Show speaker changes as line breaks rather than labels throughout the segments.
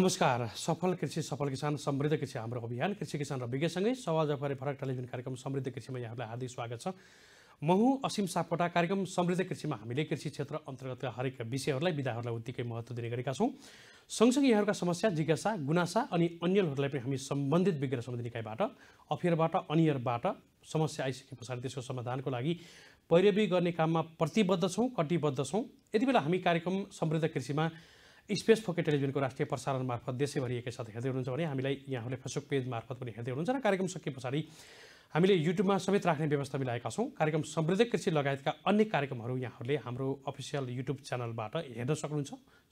नमस्कार सफल कृषि सफल किसान समृद्ध कृषि हाम्रो अभियान कृषि किसान र विज्ञसँगै सवाल जफारी फरक टेलिभिजन कार्यक्रम समृद्ध कृषिमा यहाँहरूलाई हार्दिक स्वागत छ महु असीम सापकोटा कार्यक्रम समृद्ध कृषिमा हामीले कृषि क्षेत्र अन्तर्गतका हरेक विषयहरूलाई विधाहरूलाई उत्तिकै महत्त्व दिने गरेका छौँ सँगसँगै यहाँहरूका समस्या जिज्ञासा गुनासा अनि अन्यहरूलाई पनि हामी सम्बन्धित विज्ञ सम्बन्धी निकायबाट अफेयरबाट अनियरबाट समस्या आइसके पछाडि त्यसको समाधानको लागि पैरवी गर्ने काममा प्रतिबद्ध छौँ कटिबद्ध छौँ यति बेला हामी कार्यक्रम समृद्ध कृषिमा स्पेस फोके टेलिभिजनको राष्ट्रिय प्रसारण मार्फत देशैभरि एकैसाथ हेर्दै हुनुहुन्छ भने हामीलाई यहाँहरूले फेसबुक पेज मार्फत पनि हेर्दै हुनुहुन्छ र कार्यक्रम सके पछाडि हामीले युट्युबमा समेत राख्ने व्यवस्था मिलाएका छौँ कार्यक्रम समृद्ध कृषि लगायतका अन्य कार्यक्रमहरू यहाँहरूले हाम्रो अफिसियल युट्युब च्यानलबाट हेर्न सक्नुहुन्छ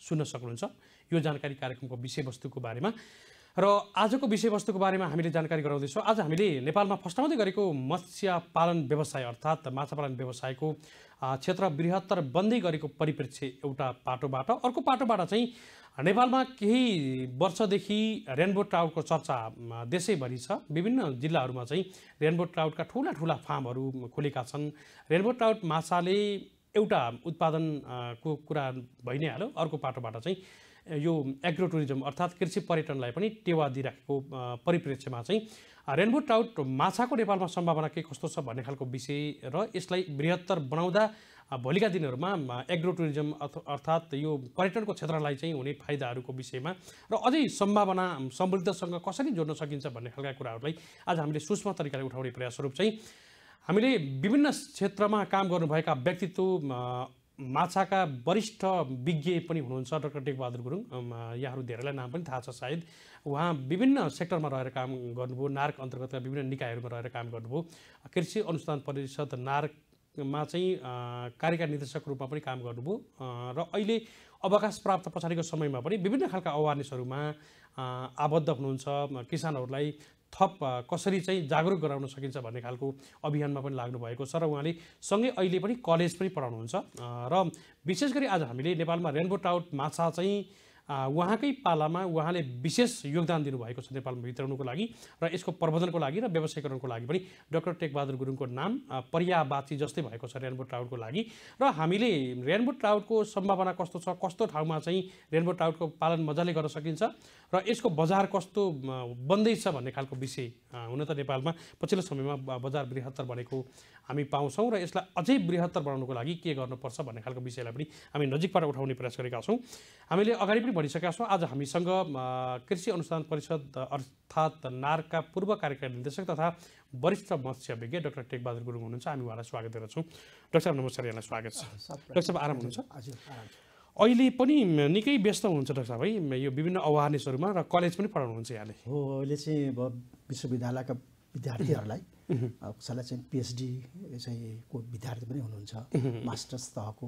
सुन्न सक्नुहुन्छ यो जानकारी कार्यक्रमको विषयवस्तुको बारेमा र आजको विषयवस्तुको बारेमा हामीले जानकारी गराउँदैछौँ आज हामीले नेपालमा फस्टाउँदै गरेको मत्स्य पालन व्यवसाय अर्थात् माछा पालन व्यवसायको क्षेत्र बृहत्तर बन्दै गरेको परिप्रेक्ष्य एउटा पाटोबाट अर्को पाटोबाट चाहिँ नेपालमा केही वर्षदेखि रेनबो ट्राउटको चर्चा देशैभरि छ विभिन्न जिल्लाहरूमा चाहिँ रेनबो ट्राउटका ठुला ठुला फार्महरू खोलेका छन् रेनबो ट्राउट माछाले एउटा उत्पादनको कुरा भइ नै हाल्यो अर्को पाटोबाट चाहिँ यो एग्रो टुरिज्म अर्थात् कृषि पर्यटनलाई पनि टेवा दिइराखेको परिप्रेक्ष्यमा चाहिँ रेनबो ट्राउट माछाको नेपालमा सम्भावना के कस्तो छ भन्ने खालको विषय र यसलाई बृहत्तर बनाउँदा भोलिका दिनहरूमा एग्रो टुरिज्म अर्थात् यो पर्यटनको क्षेत्रलाई चाहिँ हुने फाइदाहरूको विषयमा र अझै सम्भावना समृद्धसँग कसरी जोड्न सकिन्छ भन्ने खालका कुराहरूलाई आज हामीले सूक्ष्म तरिकाले उठाउने प्रयासस्वरूप चाहिँ हामीले विभिन्न क्षेत्रमा काम गर्नुभएका व्यक्तित्व माछाका वरिष्ठ विज्ञ पनि हुनुहुन्छ डक्टर टेकबहादुर गुरुङ यहाँहरू धेरैलाई नाम पनि थाहा छ सायद उहाँ विभिन्न सेक्टरमा रहेर काम गर्नुभयो नार्क अन्तर्गतका विभिन्न निकायहरूमा रहेर काम गर्नुभयो कृषि अनुसन्धान परिषद नार्कमा चाहिँ कार्यकारी निर्देशकको रूपमा पनि काम गर्नुभयो र अहिले अवकाश प्राप्त पछाडिको समयमा पनि विभिन्न खालका अवेरनेसहरूमा आबद्ध हुनुहुन्छ किसानहरूलाई थप कसरी चाहिँ जागरुक गराउन सकिन्छ भन्ने खालको अभियानमा पनि भएको छ र उहाँले सँगै अहिले पनि कलेज पनि पढाउनुहुन्छ र विशेष गरी आज हामीले नेपालमा रेनबो टाउट माछा चाहिँ उहाँकै पालामा उहाँले विशेष योगदान दिनुभएको छ नेपालमा भित्राउनुको लागि र यसको प्रबन्धनको लागि र व्यवसायीकरणको लागि पनि डक्टर टेकबहादुर गुरुङको नाम पर्यावाची जस्तै भएको छ रेनबो ट्राउटको लागि र हामीले रेनबो ट्राउटको सम्भावना कस्तो छ कस्तो ठाउँमा चाहिँ रेनबो ट्राउटको पालन मजाले गर्न सकिन्छ र यसको बजार कस्तो बन्दैछ भन्ने खालको विषय हुन त नेपालमा पछिल्लो समयमा बजार बृहत्तर बनेको हामी पाउँछौँ र यसलाई अझै बृहत्तर बनाउनुको लागि के गर्नुपर्छ भन्ने खालको विषयलाई पनि हामी नजिकबाट उठाउने प्रयास गरेका छौँ हामीले अगाडि पनि भनिसकेका छौँ आज हामीसँग कृषि अनुसन्धान परिषद अर्थात् नारका पूर्व कार्यकारी निर्देशक तथा वरिष्ठ मत्स्य विज्ञ डाक्टर टेकबहादुर गुरुङ हुनुहुन्छ हामी उहाँलाई स्वागत गर्दछौँ डाक्टर साहब नमस्कार यहाँलाई स्वागत छ डाक्टर साहब आराम हुनुहुन्छ अहिले पनि निकै व्यस्त हुनुहुन्छ डाक्टर साहब है यो विभिन्न अवेरनेसहरूमा र कलेज पनि पढाउनुहुन्छ यहाँले
हो अहिले चाहिँ अब विश्वविद्यालयका विद्यार्थीहरूलाई कसैलाई चाहिँ पिएचडी चाहिँ को विद्यार्थी पनि हुनुहुन्छ मास्टर्स तहको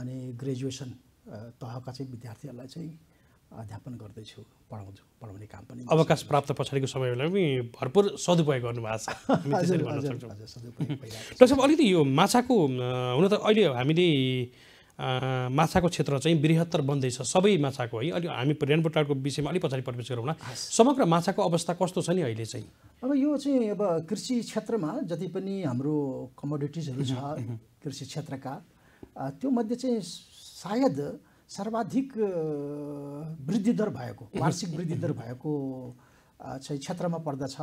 अनि ग्रेजुएसन तहका चाहिँ विद्यार्थीहरूलाई चाहिँ अध्यापन गर्दैछु पढाउँछु पढाउने काम पनि अवकाश
प्राप्त पछाडिको समयमा पनि भरपुर सदुपयोग गर्नुभएको छ
डक्टर
साहब अलिकति यो माछाको हुन त अहिले हामीले माछाको क्षेत्र चाहिँ बृहत्तर बन्दैछ सबै माछाको है अलिक हामी रेनबोटारको विषयमा अलिक पछाडि प्रवेश गरौँ न समग्र माछाको अवस्था कस्तो छ नि अहिले चाहिँ
अब यो चाहिँ अब कृषि क्षेत्रमा जति पनि हाम्रो कमोडिटिजहरू छ कृषि क्षेत्रका त्यो मध्ये चाहिँ सायद सर्वाधिक वृद्धि दर भएको वार्षिक वृद्धि दर भएको चाहिँ क्षेत्रमा पर्दछ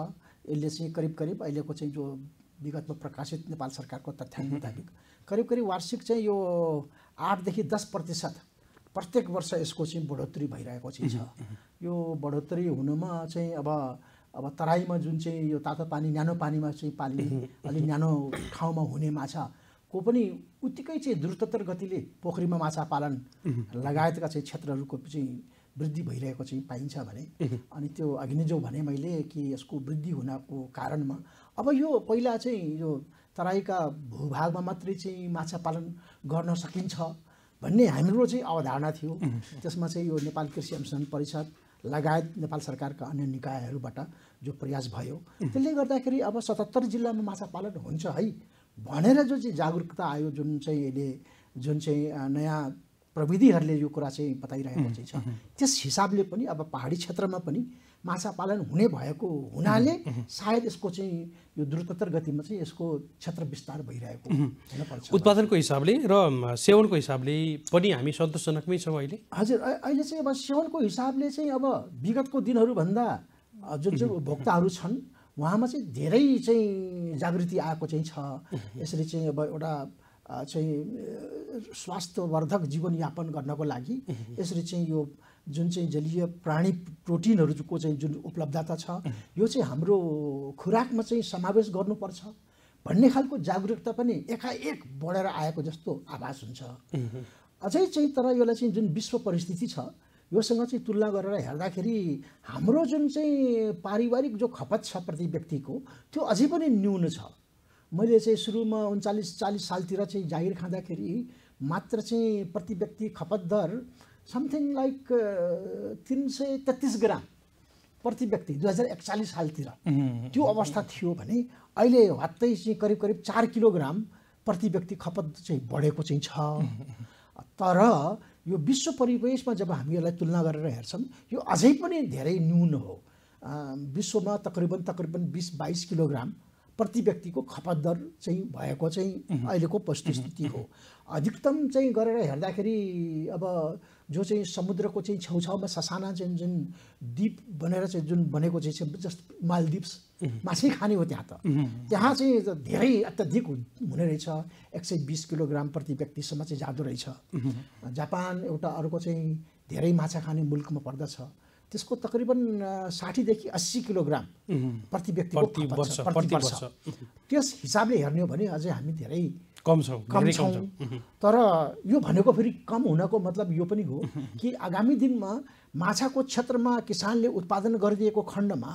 यसले चाहिँ करिब करिब अहिलेको चाहिँ जो विगतमा प्रकाशित नेपाल सरकारको तथ्याङ्क मुताबिक करिब करिब वार्षिक चाहिँ यो आठदेखि दस प्रतिशत प्रत्येक वर्ष यसको चाहिँ बढोत्तरी भइरहेको चाहिँ छ यो बढोत्तरी हुनुमा चाहिँ अब अब तराईमा जुन चाहिँ यो तातो पानी न्यानो पानीमा चाहिँ पानी अलिक न्यानो ठाउँमा हुने माछा को पनि उत्तिकै चाहिँ द्रुततर गतिले पोखरीमा माछा पालन लगायतका चाहिँ क्षेत्रहरूको चाहिँ वृद्धि भइरहेको चाहिँ पाइन्छ भने अनि त्यो अघि अग्निजो भने मैले कि यसको वृद्धि हुनको कारणमा अब यो पहिला चाहिँ यो तराईका भूभागमा मात्रै चाहिँ माछा पालन गर्न सकिन्छ भन्ने हाम्रो चाहिँ अवधारणा थियो त्यसमा चाहिँ यो नेपाल कृषि अनुसन्धान परिषद लगायत नेपाल सरकारका अन्य निकायहरूबाट जो प्रयास भयो त्यसले गर्दाखेरि अब सतहत्तर जिल्लामा माछा पालन हुन्छ है भनेर जुन चाहिँ जागरुकता आयो जुन चाहिँ अहिले जुन चाहिँ नयाँ प्रविधिहरूले यो कुरा चाहिँ बताइरहेको चाहिँ छ त्यस हिसाबले पनि अब पहाडी क्षेत्रमा पनि माछा पालन हुने भएको हुनाले सायद यसको चाहिँ यो द्रुततर गतिमा चाहिँ यसको क्षेत्र विस्तार भइरहेको
उत्पादनको हिसाबले र सेवनको हिसाबले पनि हामी सन्तोषजनकमै छौँ अहिले
हजुर अहिले चाहिँ अब सेवनको हिसाबले चाहिँ अब विगतको दिनहरूभन्दा जुन चाहिँ उपभोक्ताहरू छन् उहाँमा चाहिँ धेरै चाहिँ जागृति आएको चाहिँ छ यसरी चाहिँ अब एउटा चाहिँ स्वास्थ्यवर्धक जीवनयापन गर्नको लागि यसरी चाहिँ यो जुन चाहिँ जलीय प्राणी प्रोटिनहरूको चाहिँ जुन उपलब्धता छ यो चाहिँ हाम्रो खुराकमा चाहिँ समावेश गर्नुपर्छ भन्ने खालको जागरुकता पनि एकाएक बढेर आएको जस्तो आभास हुन्छ अझै चाहिँ तर यसलाई चाहिँ जुन विश्व परिस्थिति छ योसँग चाहिँ तुलना गरेर हेर्दाखेरि हाम्रो जुन चाहिँ पारिवारिक जो खपत छ प्रति व्यक्तिको त्यो अझै पनि न्यून छ मैले चाहिँ सुरुमा उन्चालिस चालिस सालतिर चाहिँ जाहिर खाँदाखेरि मात्र चाहिँ प्रति व्यक्ति खपत दर समथिङ लाइक तिन सय तेत्तिस ग्राम प्रति व्यक्ति दुई हजार एकचालिस सालतिर त्यो अवस्था थियो भने अहिले हत्तै चाहिँ करिब करिब चार किलोग्राम प्रति व्यक्ति खपत चाहिँ बढेको चाहिँ छ तर यो विश्व परिवेशमा जब हामी यसलाई तुलना गरेर हेर्छौँ यो अझै पनि धेरै न्यून हो विश्वमा तकरिबन तकरिबन बिस बाइस किलोग्राम प्रति व्यक्तिको खपत दर चाहिँ भएको चाहिँ अहिलेको वस्तुस्थिति हो अधिकतम चाहिँ गरेर हेर्दाखेरि अब जो चाहिँ समुद्रको चाहिँ छेउछाउमा ससाना चाहिँ जुन द्वीप बनेर चाहिँ जुन बनेको चाहिँ जस्ट मालदिप्स माछै खाने हो त्यहाँ त त्यहाँ चाहिँ धेरै अत्याधिक हुने रहेछ एक सय बिस किलोग्राम प्रति व्यक्तिसम्म चाहिँ जाँदो रहेछ जापान एउटा अर्को चाहिँ धेरै माछा खाने मुल्कमा पर्दछ त्यसको तकरिबन साठीदेखि अस्सी किलोग्राम प्रति व्यक्ति वर्ष प्रति वर्ष त्यस हिसाबले हेर्ने हो भने अझै हामी धेरै कम छौँ कम छौँ तर यो भनेको फेरि कम हुनको मतलब यो पनि हो कि आगामी दिनमा माछाको क्षेत्रमा किसानले उत्पादन गरिदिएको खण्डमा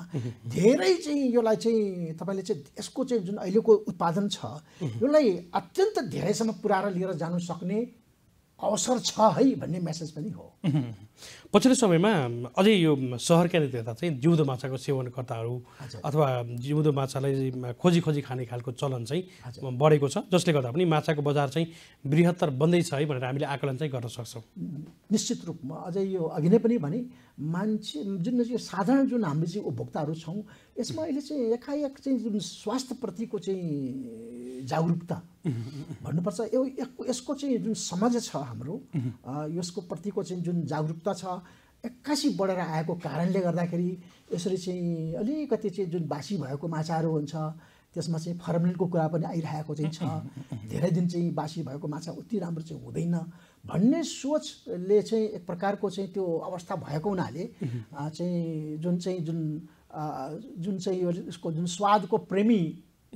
धेरै चाहिँ यसलाई चाहिँ तपाईँले चाहिँ यसको चाहिँ जुन अहिलेको उत्पादन छ यसलाई अत्यन्त धेरैसम्म पुऱ्याएर लिएर जानु सक्ने अवसर छ है भन्ने मेसेज पनि हो
पछिल्लो समयमा अझै यो सहरका नीति चाहिँ जिउँदो माछाको सेवनकर्ताहरू अथवा जिउँदो माछालाई खोजी खोजी खाने खालको चलन चाहिँ बढेको छ जसले गर्दा पनि माछाको बजार चाहिँ बृहत्तर बन्दैछ है भनेर हामीले आकलन चाहिँ गर्न सक्छौँ
निश्चित रूपमा अझै यो अघि नै पनि भने मान्छे जुन यो साधारण जुन हामी चाहिँ उपभोक्ताहरू छौँ यसमा अहिले चाहिँ एकाएक चाहिँ जुन स्वास्थ्यप्रतिको चाहिँ जागरुकता भन्नुपर्छ यो यसको चाहिँ जुन समाज छ हाम्रो यसको प्रतिको चाहिँ जुन जागरुकता छ एक्कासी बढेर आएको कारणले गर्दाखेरि यसरी चाहिँ अलिकति चाहिँ जुन बासी भएको माछाहरू हुन्छ त्यसमा चाहिँ फर्मलिनको कुरा पनि आइरहेको चाहिँ छ धेरै दिन चाहिँ बासी भएको माछा उति राम्रो चाहिँ हुँदैन भन्ने सोचले चाहिँ एक प्रकारको चाहिँ त्यो अवस्था भएको हुनाले चाहिँ जुन चाहिँ जुन जुन चाहिँ यो यसको जुन स्वादको प्रेमी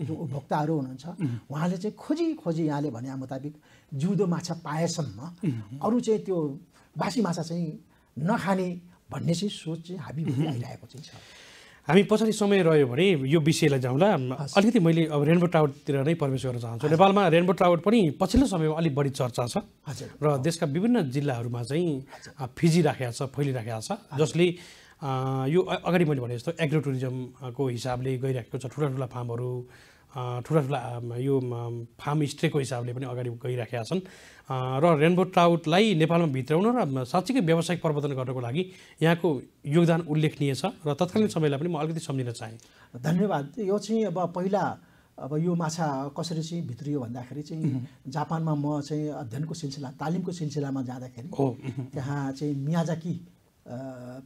जो उपभोक्ताहरू हुनुहुन्छ उहाँले चाहिँ खोजी खोजी यहाँले भने मुताबिक जिउँदो माछा पाएसम्म अरू चाहिँ त्यो बासी माछा चाहिँ नखाने भन्ने चाहिँ सोच चाहिँ हामी आइरहेको चाहिँ छ
हामी पछाडि समय रह्यो भने यो विषयलाई जाउँला अलिकति मैले अब रेनबो टावरतिर नै प्रवेश गर्न चाहन्छु नेपालमा रेनबो टावर पनि पछिल्लो समयमा अलिक बढी चर्चा छ र देशका विभिन्न जिल्लाहरूमा चाहिँ फिजिराखेको छ फैलिराखेको छ जसले यो अगाडि मैले भने जस्तो एग्रो टुरिज्मको हिसाबले गइरहेको छ ठुला ठुला फार्महरू ठुला ठुला यो फार्म स्ट्रेको हिसाबले पनि अगाडि गइराखेका छन् र रेनबो ट्राउटलाई नेपालमा भित्राउन र साँच्चीकै व्यावसायिक प्रवर्तन गर्नको लागि यहाँको योगदान उल्लेखनीय छ र तत्कालीन समयलाई पनि म अलिकति
सम्झिन चाहेँ धन्यवाद यो चाहिँ अब पहिला अब यो माछा कसरी चाहिँ भित्रियो भन्दाखेरि चाहिँ जापानमा म चाहिँ अध्ययनको सिलसिला तालिमको सिलसिलामा जाँदाखेरि त्यहाँ चाहिँ मियाजाकी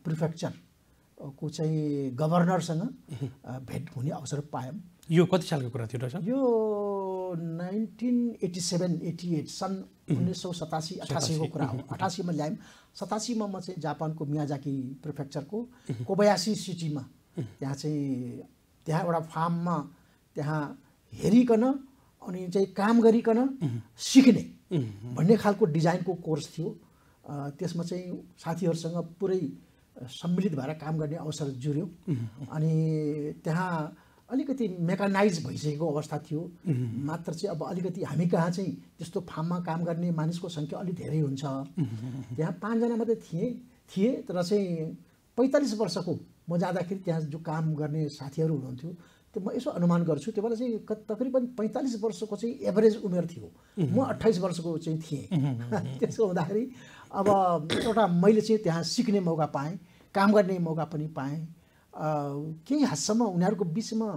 प्रिफेक्चर को चाहिँ गभर्नरसँग भेट हुने अवसर पायौँ यो कति सालको कुरा थियो डाक्टर यो nineteen eighty seven eighty eight सन् उन्नाइस सौ सतासी अठासीको कुरा हो अठासीमा ल्यायौँ सतासीमा म चाहिँ जापानको मियाजाकी प्रिफेक्चरको कोबयासी सिटीमा त्यहाँ चाहिँ त्यहाँ एउटा फार्ममा त्यहाँ हेरिकन अनि चाहिँ काम गरिकन सिक्ने भन्ने खालको डिजाइनको कोर्स थियो त्यसमा चाहिँ साथीहरूसँग पुरै सम्मिलित भएर काम गर्ने अवसर जुड्यो अनि त्यहाँ अलिकति मेकानाइज भइसकेको अवस्था थियो मात्र चाहिँ अब अलिकति हामी कहाँ चाहिँ त्यस्तो फार्ममा काम गर्ने मानिसको सङ्ख्या अलिक धेरै हुन्छ त्यहाँ पाँचजना मात्रै थिएँ थिए तर चाहिँ पैँतालिस वर्षको म जाँदाखेरि त्यहाँ जो काम गर्ने साथीहरू हुनुहुन्थ्यो त्यो म यसो अनुमान गर्छु त्यो बेला चाहिँ तकरिबन पैँतालिस वर्षको चाहिँ एभरेज उमेर थियो म अट्ठाइस वर्षको चाहिँ थिएँ त्यसो हुँदाखेरि अब एउटा मैले चाहिँ त्यहाँ सिक्ने मौका पाएँ काम गर्ने मौका पनि पाएँ केही हदसम्म उनीहरूको बिचमा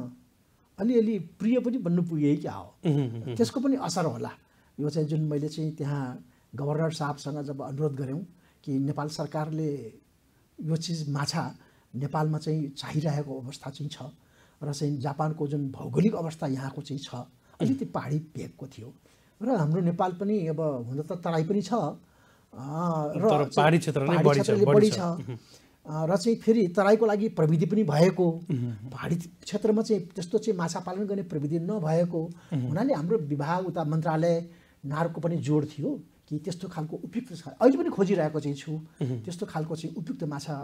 अलिअलि प्रिय पनि बन्नु पुगेँ क्या हो त्यसको पनि असर होला यो चाहिँ जुन मैले चाहिँ त्यहाँ गभर्नर साहबसँग जब अनुरोध गऱ्यौँ कि नेपाल सरकारले यो चिज माछा नेपालमा चाहिँ चाहिरहेको अवस्था चाहिँ छ र चाहिँ जापानको जुन भौगोलिक अवस्था यहाँको चाहिँ छ अलिकति पाहाडी भेगको थियो र हाम्रो नेपाल पनि अब हुन त तराई पनि छ र पहाडी क्षेत्र बढी छ र चाहिँ फेरि तराईको लागि प्रविधि पनि भएको पहाडी क्षेत्रमा चाहिँ त्यस्तो चाहिँ माछा पालन गर्ने प्रविधि नभएको हुनाले हाम्रो विभाग उता मन्त्रालय नारको पनि जोड थियो कि त्यस्तो खालको उपयुक्त अहिले पनि खोजिरहेको चाहिँ छु त्यस्तो खालको चाहिँ उपयुक्त माछा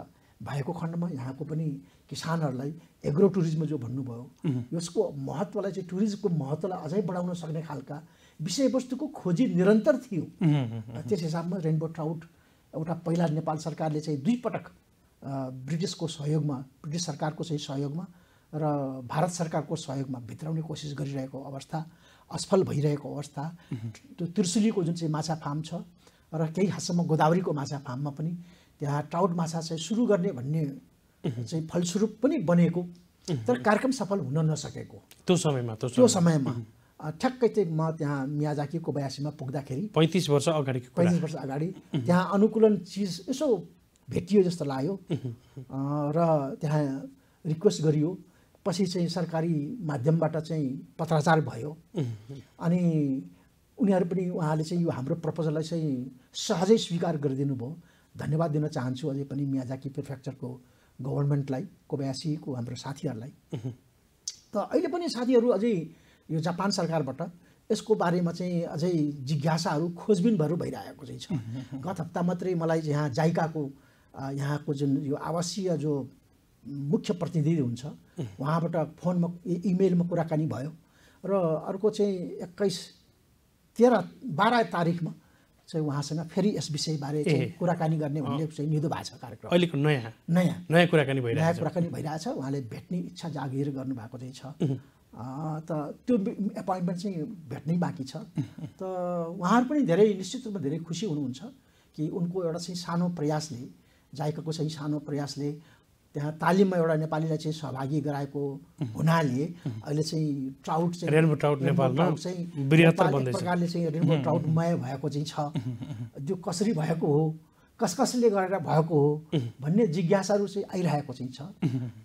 भएको खण्डमा यहाँको पनि किसानहरूलाई एग्रो टुरिज्म जो भन्नुभयो यसको महत्त्वलाई चाहिँ टुरिज्मको महत्त्वलाई अझै बढाउन सक्ने खालका विषयवस्तुको खोजी निरन्तर थियो त्यस हिसाबमा रेनबो ट्राउट एउटा पहिला नेपाल सरकारले चाहिँ दुईपटक ब्रिटिसको सहयोगमा ब्रिटिस सरकारको चाहिँ सहयोगमा र भारत सरकारको सहयोगमा भित्राउने कोसिस गरिरहेको अवस्था असफल भइरहेको अवस्था त्यो त्रिशुलीको जुन चाहिँ माछा फार्म छ र केही हदसम्म गोदावरीको माछा फार्ममा पनि त्यहाँ ट्राउट माछा चाहिँ सुरु गर्ने भन्ने चाहिँ फलस्वरूप पनि बनेको तर कार्यक्रम सफल हुन नसकेको त्यो समयमा त्यो समयमा ठ्याक्कै चाहिँ म त्यहाँ मियाजाकी बयासीमा पुग्दाखेरि
पैँतिस वर्ष अगाडि पैँतिस वर्ष
अगाडि त्यहाँ अनुकूलन चिज यसो भेटियो जस्तो लाग्यो र त्यहाँ रिक्वेस्ट गरियो पछि चाहिँ सरकारी माध्यमबाट चाहिँ पत्राचार भयो अनि उनीहरू पनि उहाँले चाहिँ यो हाम्रो प्रपोजललाई चाहिँ सहजै स्वीकार गरिदिनु भयो धन्यवाद दिन चाहन्छु अझै पनि मियाजाकी प्रिफेक्चरको गभर्मेन्टलाई कोब्यासीको हाम्रो साथीहरूलाई त अहिले पनि साथीहरू अझै यो जापान सरकारबाट यसको बारेमा चाहिँ अझै जिज्ञासाहरू खोजबिनहरू भइरहेको चाहिँ छ गत हप्ता मात्रै मलाई यहाँ जाइकाको यहाँको जुन यो आवासीय जो मुख्य प्रतिनिधि हुन्छ उहाँबाट फोनमा इमेलमा कुराकानी भयो र अर्को चाहिँ एक्काइस तेह्र बाह्र तारिकमा चाहिँ उहाँसँग फेरि यस विषयबारे कुराकानी गर्ने भन्ने चाहिँ निधो भएको छ कार्यक्रम
अहिलेको नयाँ नयाँ नयाँ कुराकानी भइरहेको नयाँ कुराकानी
भइरहेछ उहाँले भेट्ने इच्छा जागिर गर्नुभएको चाहिँ छ त त्यो एपोइन्टमेन्ट चाहिँ भेट्नै बाँकी छ त उहाँहरू पनि धेरै निश्चित रूपमा धेरै खुसी हुनुहुन्छ कि उनको एउटा चाहिँ सानो प्रयासले जाइकाको चाहिँ सानो प्रयासले त्यहाँ तालिममा एउटा नेपालीलाई चाहिँ सहभागी गराएको हुनाले अहिले चाहिँ ट्राउट चाहिँ रेनबो ट्राउट नेपालमा चाहिँ प्रकारले चाहिँ रेनबो ट्राउटमय भएको चाहिँ छ त्यो कसरी भएको हो कस कसले गरेर भएको हो भन्ने जिज्ञासाहरू चाहिँ आइरहेको चाहिँ छ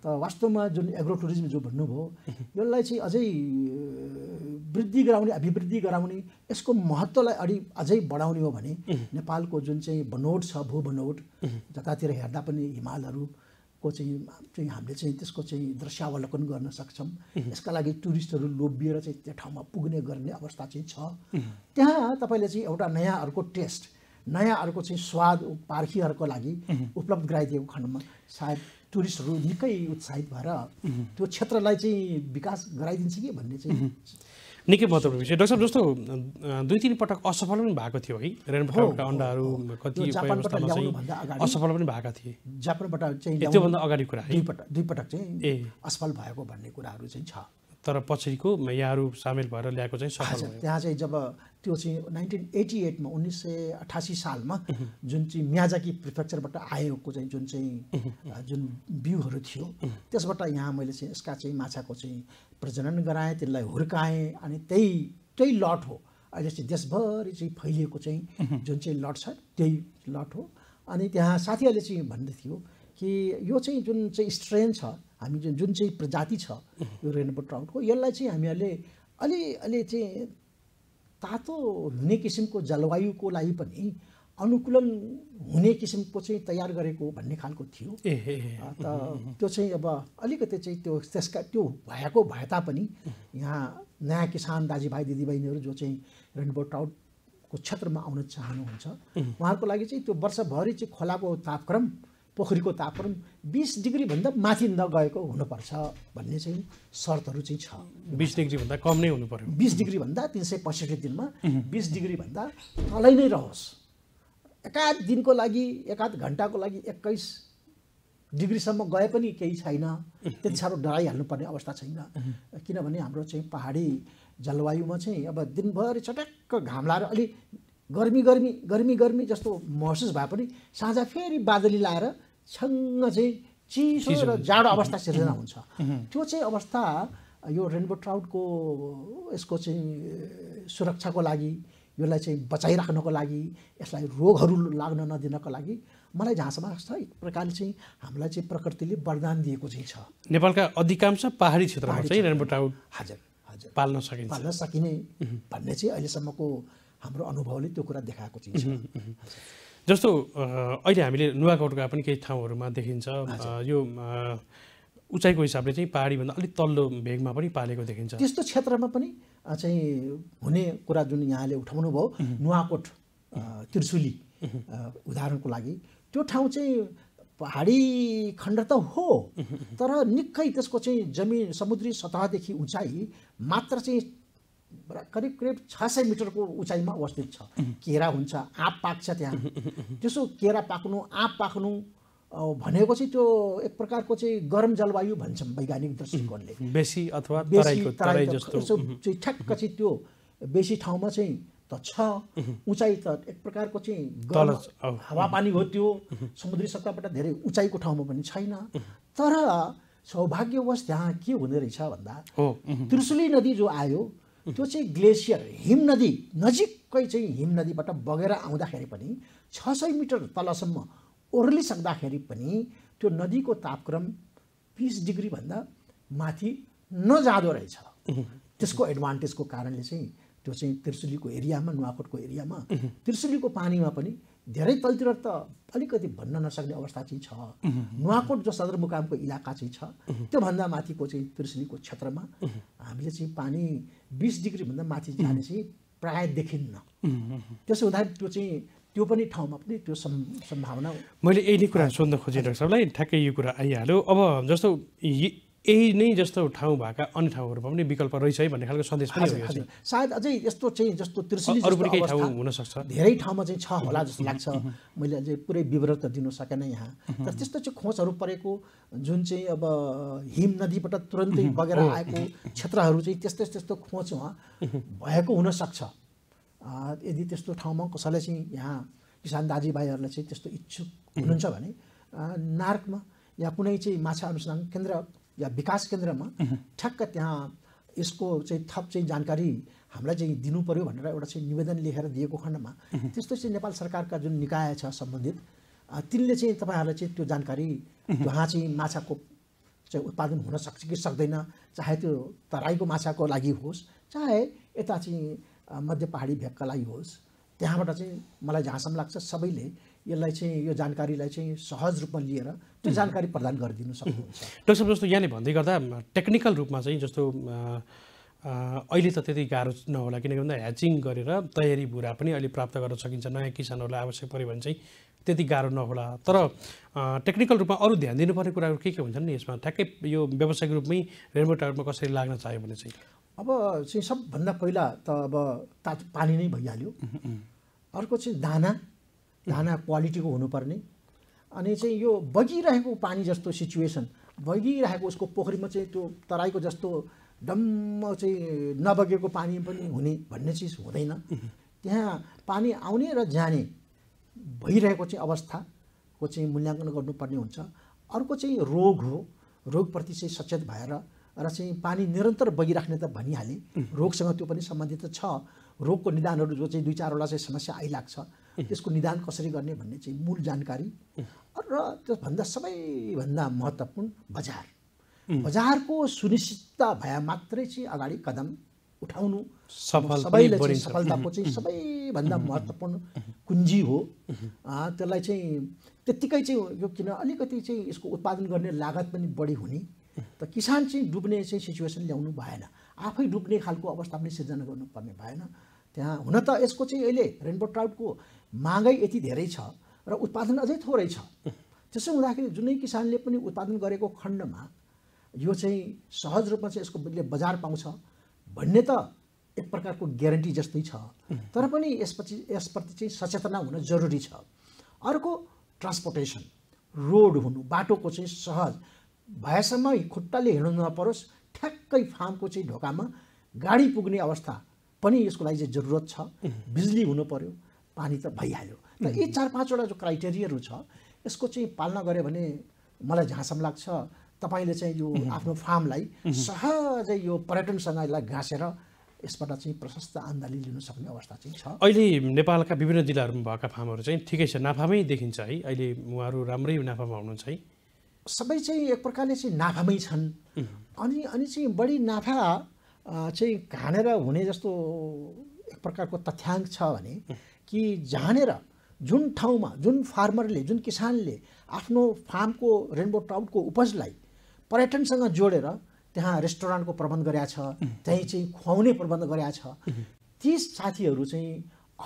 तर वास्तवमा जुन एग्रो टुरिज्म जो भन्नुभयो यसलाई चाहिँ अझै वृद्धि गराउने अभिवृद्धि गराउने यसको महत्त्वलाई अलि अझै बढाउने हो भने नेपालको जुन चाहिँ बनोट छ भू बनोट जतातिर हेर्दा पनि हिमालहरू को चाहिँ चाहिँ हामीले चाहिँ त्यसको चाहिँ दृश्यावलोकन गर्न सक्छौँ यसका लागि टुरिस्टहरू लोभिएर चाहिँ त्यो ठाउँमा पुग्ने गर्ने अवस्था चाहिँ छ त्यहाँ तपाईँले चाहिँ एउटा नयाँ अर्को टेस्ट नयाँ अर्को चाहिँ स्वाद पार्खीहरूको लागि उपलब्ध गराइदिएको खण्डमा सायद टुरिस्टहरू निकै उत्साहित भएर त्यो क्षेत्रलाई चाहिँ विकास गराइदिन्छ कि भन्ने चाहिँ
निकै महत्त्वपूर्ण विषय डाक्टर जस्तो दुई तिन पटक असफल पनि भएको थियो है रेनफोका अन्डाहरू कति असफल
पनि भएको थिए जापानबाट चाहिँ त्योभन्दा अगाडि कुरा दुईपटक पटक चाहिँ ए असफल भएको भन्ने कुराहरू चाहिँ छ
तर पछिको यहाँहरू सामेल भएर ल्याएको चाहिँ सफल त्यहाँ
चाहिँ जब त्यो चाहिँ नाइन्टिन एटी एटमा उन्नाइस सय अठासी सालमा जुन चाहिँ म्याजाकी प्रिफेक्चरबाट आएको चाहिँ जुन चाहिँ जुन बिउहरू थियो त्यसबाट यहाँ मैले चाहिँ यसका चाहिँ माछाको चाहिँ प्रजनन गराएँ त्यसलाई हुर्काएँ अनि त्यही त्यही लट हो अहिले चाहिँ देशभरि चाहिँ फैलिएको चाहिँ जुन चाहिँ लट छ त्यही लट हो अनि त्यहाँ साथीहरूले चाहिँ भन्दै थियो कि यो चाहिँ जुन चाहिँ स्ट्रेन छ हामी जुन जुन चाहिँ प्रजाति छ यो रेनबो ट्राउटको यसलाई चाहिँ हामीहरूले अलि अलि चाहिँ तातो हुने किसिमको जलवायुको लागि पनि अनुकूलन हुने किसिमको चाहिँ तयार गरेको भन्ने खालको थियो
त
त्यो चाहिँ अब अलिकति चाहिँ त्यो त्यसका त्यो भएको भए तापनि यहाँ नयाँ किसान दाजुभाइ दिदीबहिनीहरू जो चाहिँ रेनबो टाउटको क्षेत्रमा आउन चाहनुहुन्छ उहाँहरूको लागि चाहिँ त्यो वर्षभरि चाहिँ खोलाको तापक्रम पोखरीको तापक्रम बिस डिग्रीभन्दा माथि नगएको हुनुपर्छ भन्ने चाहिँ शर्तहरू चाहिँ छ बिस डिग्रीभन्दा कम नै हुनु पर्यो बिस डिग्रीभन्दा तिन सय पैँसठी दिनमा बिस डिग्रीभन्दा तलै नै रहोस् एकाध दिनको लागि एकाध घन्टाको लागि एक्काइस डिग्रीसम्म गए पनि केही छैन त्यति साह्रो डराइहाल्नुपर्ने अवस्था छैन किनभने हाम्रो चाहिँ पहाडी जलवायुमा चाहिँ अब दिनभरि चटक्क घाम लाएर अलि गर्मी गर्मी गर्मी गर्मी जस्तो महसुस भए पनि साँझ फेरि बादली लाएर छङ्ग चाहिँ चिसो र जाडो अवस्था सिर्जना हुन्छ त्यो चाहिँ अवस्था यो रेनबो ट्राउटको यसको चाहिँ सुरक्षाको लागि यसलाई चाहिँ बचाइराख्नको लागि यसलाई रोगहरू लाग्न नदिनको लागि मलाई जहाँसम्म लाग्छ एक प्रकारले चाहिँ हामीलाई चाहिँ प्रकृतिले वरदान दिएको चाहिँ छ
नेपालका अधिकांश पहाडी क्षेत्रमा चाहिँ रेनबो ट्राउट हजुर हजुर पाल्न सकिन्छ पाल्न
सकिने भन्ने चाहिँ अहिलेसम्मको हाम्रो अनुभवले त्यो कुरा देखाएको चिज
जस्तो अहिले हामीले नुवाकोटका पनि केही ठाउँहरूमा देखिन्छ यो उचाइको हिसाबले चाहिँ पहाडीभन्दा अलिक तल्लो भेगमा पनि पालेको देखिन्छ त्यस्तो
क्षेत्रमा पनि चाहिँ हुने कुरा जुन यहाँले उठाउनु भयो नुवाकोट त्रिशुली उदाहरणको लागि त्यो ठाउँ चाहिँ पहाडी खण्ड त हो तर निकै त्यसको चाहिँ जमिन समुद्री सतहदेखि उचाइ मात्र चाहिँ करिब करिब छ सय मिटरको उचाइमा अवस्थित छ केरा हुन्छ आँप पाक्छ त्यहाँ त्यसो केरा पाक्नु आँप पाक्नु भनेको चाहिँ त्यो एक प्रकारको चाहिँ गरम जलवायु भन्छौँ वैज्ञानिक दृष्टिकोणले बेसी अथवा चाहिँ ठ्याक्क चाहिँ त्यो बेसी ठाउँमा चाहिँ त छ उचाइ त एक प्रकारको चाहिँ गलत हावापानी हो त्यो समुद्री सतहबाट धेरै उचाइको ठाउँमा पनि छैन तर सौभाग्यवश त्यहाँ के हुँदो रहेछ भन्दा त्रिशुली नदी जो आयो त्यो चाहिँ ग्लेसियर हिम नदी नजिकै चाहिँ हिम नदीबाट बगेर आउँदाखेरि पनि छ सय मिटर तलसम्म ओर्लिसक्दाखेरि पनि त्यो नदीको तापक्रम बिस डिग्रीभन्दा माथि नजाँदो रहेछ त्यसको एडभान्टेजको कारणले चाहिँ त्यो चाहिँ त्रिशुलीको एरियामा नुवाकोटको एरियामा त्रिशुलीको पानीमा पनि धेरै तलतिर त अलिकति भन्न नसक्ने अवस्था चाहिँ छ नुवाकोट जो सदरमुकामको इलाका चाहिँ छ त्योभन्दा माथिको चाहिँ त्रिशुलीको क्षेत्रमा हामीले चाहिँ पानी बिस डिग्रीभन्दा माथि जाने चाहिँ प्रायः देखिन्न त्यसो हुँदा त्यो चाहिँ त्यो पनि ठाउँमा पनि त्यो सम्भावना
मैले यही नै कुरा सोध्न खोजेँ डाक्टर ठ्याक्कै यो कुरा आइहाल्यो अब जस्तो यही नै जस्तो ठाउँ भएका अन्य ठाउँहरूमा पनि विकल्प रहेछ है भन्ने खालको सन्देश पनि
सायद अझै यस्तो चाहिँ जस्तो ठाउँ हुनसक्छ धेरै ठाउँमा चाहिँ छ होला जस्तो लाग्छ मैले अझै पुरै विवरण त दिनु सकेन यहाँ तर त्यस्तो चाहिँ खोजहरू परेको जुन चाहिँ अब हिम नदीबाट तुरन्तै बगेर आएको क्षेत्रहरू चाहिँ त्यस्तो त्यस्तो खोज उहाँ भएको हुनसक्छ यदि त्यस्तो ठाउँमा कसैलाई चाहिँ यहाँ किसान दाजुभाइहरूलाई चाहिँ त्यस्तो इच्छुक हुनुहुन्छ भने नार्कमा या कुनै चाहिँ माछा अनुसन्धान केन्द्र या विकास केन्द्रमा ठ्याक्क त्यहाँ यसको चाहिँ थप चाहिँ जानकारी हामीलाई चाहिँ दिनु पऱ्यो भनेर एउटा चाहिँ निवेदन लेखेर दिएको खण्डमा त्यस्तो चाहिँ नेपाल सरकारका जुन निकाय छ सम्बन्धित तिनले चाहिँ तपाईँहरूलाई चाहिँ त्यो जानकारी जहाँ चाहिँ माछाको चाहिँ उत्पादन हुन सक्छ कि सक्दैन चाहे त्यो तराईको माछाको लागि होस् चाहे यता चाहिँ मध्य पहाडी भेगका लागि होस् त्यहाँबाट चाहिँ मलाई जहाँसम्म लाग्छ सबैले यसलाई चाहिँ यो जानकारीलाई चाहिँ सहज रूपमा लिएर त्यो जानकारी प्रदान गरिदिनु सक्नुहुन्छ
डाक्टर साहब जस्तो यहाँले भन्दै गर्दा टेक्निकल रूपमा चाहिँ जस्तो अहिले त त्यति गाह्रो नहोला किनकि भन्दा ह्याचिङ गरेर तयारी भुरा पनि अहिले प्राप्त गर्न सकिन्छ नयाँ किसानहरूलाई आवश्यक पऱ्यो भने चाहिँ त्यति गाह्रो नहोला तर टेक्निकल रूपमा अरू ध्यान दिनुपर्ने कुराहरू के के हुन्छन् नि यसमा ठ्याक्कै यो व्यावसायिक रूपमै रेनबो टावरमा कसरी लाग्न चाह्यो भने चाहिँ
अब चाहिँ सबभन्दा पहिला त अब ता पानी नै भइहाल्यो अर्को चाहिँ दाना धाना क्वालिटीको हुनुपर्ने अनि चाहिँ यो बगिरहेको पानी जस्तो सिचुएसन बगिरहेको उसको पोखरीमा चाहिँ त्यो तराईको जस्तो डम्म चाहिँ नबगेको पानी पनि हुने भन्ने चिज हुँदैन त्यहाँ पानी आउने र जाने भइरहेको चाहिँ अवस्थाको चाहिँ मूल्याङ्कन गर्नुपर्ने हुन्छ अर्को चाहिँ रोग हो रोगप्रति चाहिँ सचेत भएर र चाहिँ पानी निरन्तर बगिराख्ने त भनिहालेँ रोगसँग त्यो पनि सम्बन्धित छ रोगको निदानहरू जो चाहिँ दुई चारवटा चाहिँ समस्या आइलाग्छ त्यसको निदान कसरी गर्ने भन्ने चाहिँ मूल जानकारी र त्यसभन्दा सबैभन्दा महत्त्वपूर्ण बजार बजारको सुनिश्चितता भए मात्रै चाहिँ अगाडि कदम उठाउनु सफल सबैले सफलताको चाहिँ सबैभन्दा महत्त्वपूर्ण कुञ्जी हो त्यसलाई चाहिँ त्यत्तिकै चाहिँ यो किन अलिकति चाहिँ यसको उत्पादन गर्ने लागत पनि बढी हुने त किसान चाहिँ डुब्ने चाहिँ सिचुएसन ल्याउनु भएन आफै डुब्ने खालको अवस्था पनि सिर्जना गर्नुपर्ने भएन त्यहाँ हुन त यसको चाहिँ अहिले रेनबो ट्राउटको मागै यति धेरै छ र उत्पादन अझै थोरै छ त्यसो हुँदाखेरि जुनै किसानले पनि उत्पादन गरेको खण्डमा यो चाहिँ सहज रूपमा चाहिँ यसको बजार पाउँछ भन्ने त एक प्रकारको ग्यारेन्टी जस्तै छ तर पनि यसपछि यसप्रति चाहिँ सचेतना हुन जरुरी छ अर्को ट्रान्सपोर्टेसन रोड हुनु बाटोको चाहिँ सहज भएसम्म खुट्टाले हिँड्नु नपरोस् ठ्याक्कै फार्मको चाहिँ ढोकामा गाडी पुग्ने अवस्था पनि यसको लागि चाहिँ जरुरत छ बिजुली हुनु पर्यो पानी त भइहाल्यो र यी चार पाँचवटा जो क्राइटेरियाहरू छ यसको चाहिँ पालना गऱ्यो भने मलाई जहाँसम्म लाग्छ तपाईँले चाहिँ यो आफ्नो फार्मलाई सहजै यो पर्यटनसँग यसलाई घाँसेर यसबाट चाहिँ प्रशस्त आम्दानी लिन सक्ने अवस्था चाहिँ छ
अहिले नेपालका विभिन्न जिल्लाहरूमा भएका फार्महरू चाहिँ ठिकै छ नाफामै देखिन्छ है अहिले उहाँहरू राम्रै नाफामा हुनुहुन्छ है
सबै चाहिँ एक प्रकारले चाहिँ नाफामै छन् अनि अनि चाहिँ बढी नाफा चाहिँ घानेर हुने जस्तो एक प्रकारको तथ्याङ्क छ भने कि जानेर जुन ठाउँमा जुन फार्मरले जुन किसानले आफ्नो फार्मको रेनबो ट्राउटको उपजलाई पर्यटनसँग जोडेर त्यहाँ रेस्टुरेन्टको प्रबन्ध गरेका छ त्यहीँ चाहिँ खुवाउने प्रबन्ध गरेका छ ती साथीहरू चाहिँ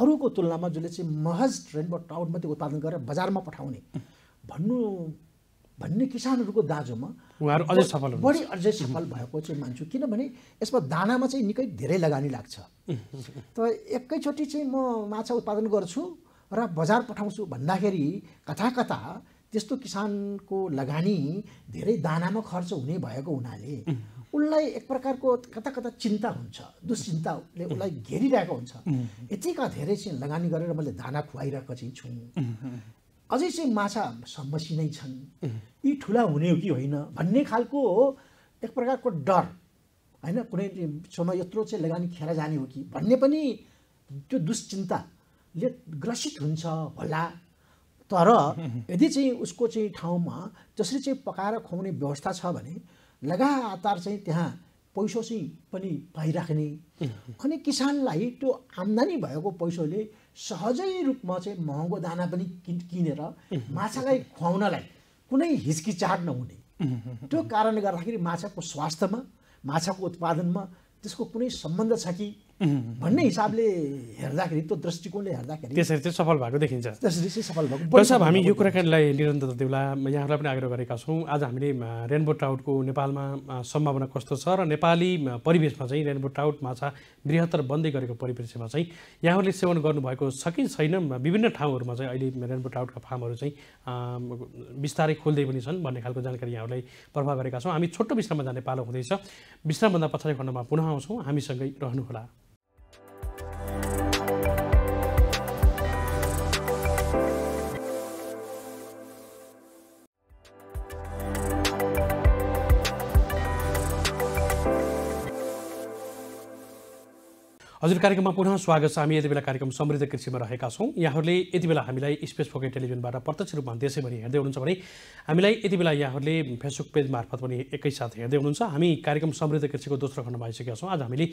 अरूको तुलनामा जसले चाहिँ महज रेनबो ट्राउट मात्रै उत्पादन गरेर बजारमा पठाउने भन्नु भन्ने किसानहरूको दाजुमा उहाँहरू अझै सफल बढी अझै सफल भएको चाहिँ मान्छु किनभने यसमा दानामा चाहिँ निकै धेरै लगानी लाग्छ त एकैचोटि चाहिँ म माछा उत्पादन गर्छु र बजार पठाउँछु भन्दाखेरि कथा कथा त्यस्तो किसानको लगानी धेरै दानामा खर्च हुने भएको हुनाले उसलाई एक प्रकारको कता कता चिन्ता हुन्छ दुश्चिन्ताले उसलाई घेरिरहेको हुन्छ यतिका धेरै चाहिँ लगानी गरेर मैले दाना खुवाइरहेको चाहिँ छु अझै चाहिँ माछा नै छन् यी ठुला हुने हो कि होइन भन्ने खालको एक प्रकारको डर होइन कुनै समय यत्रो चाहिँ लगानी खेर जाने हो कि भन्ने पनि त्यो दुश्चिन्ताले ग्रसित हुन्छ होला तर यदि चाहिँ उसको चाहिँ ठाउँमा जसरी चाहिँ पकाएर खुवाउने व्यवस्था छ भने लगातार चाहिँ त्यहाँ पैसो चाहिँ पनि पाइराख्ने अनि किसानलाई त्यो आम्दानी भएको पैसोले सहजै रूपमा चाहिँ महँगो दाना पनि किनेर माछालाई खुवाउनलाई कुनै हिचकिचाट नहुने त्यो कारणले गर्दाखेरि माछाको स्वास्थ्यमा माछाको उत्पादनमा त्यसको कुनै सम्बन्ध छ कि भन्ने हिसाबले हेर्दाखेरि त्यो दृष्टिकोणले हेर्दाखेरि त्यसरी
चाहिँ सफल भएको देखिन्छ
त्यसरी चाहिँ सफल भएको साहब हामी यो
कुराकानीलाई निरन्तरता देउला यहाँहरूलाई पनि आग्रह गरेका छौँ आज हामीले रेनबो ट्राउटको नेपालमा सम्भावना कस्तो छ र नेपाली परिवेशमा चाहिँ रेनबो ट्राउट माछा बृहत्तर बन्दै गरेको परिप्रेक्ष्यमा चाहिँ यहाँहरूले सेवन गर्नुभएको छ कि छैन विभिन्न ठाउँहरूमा चाहिँ अहिले रेनबो ट्राउटका फार्महरू चाहिँ बिस्तारै खोल्दै पनि छन् भन्ने खालको जानकारी यहाँहरूलाई प्रभाव गरेका छौँ हामी छोटो विश्राममा जाने पालो हुँदैछ विश्रामभन्दा पछाडि खण्डमा पुनः आउँछौँ हामीसँगै रहनुहोला हजुर कार्यक्रममा पुनः स्वागत छ हामी यति बेला कार्यक्रम समृद्ध कृषिमा रहेका छौँ यहाँहरूले यति बेला हामीलाई स्पेस फोकेट टेलिभिजनबाट प्रत्यक्ष रूपमा देशैभरि हेर्दै हुनुहुन्छ भने हामीलाई यति बेला यहाँहरूले फेसबुक पेज मार्फत पनि एकैसाथ हेर्दै हुनुहुन्छ हामी कार्यक्रम समृद्ध कृषिको दोस्रो खण्डमा आइसकेका छौँ आज हामीले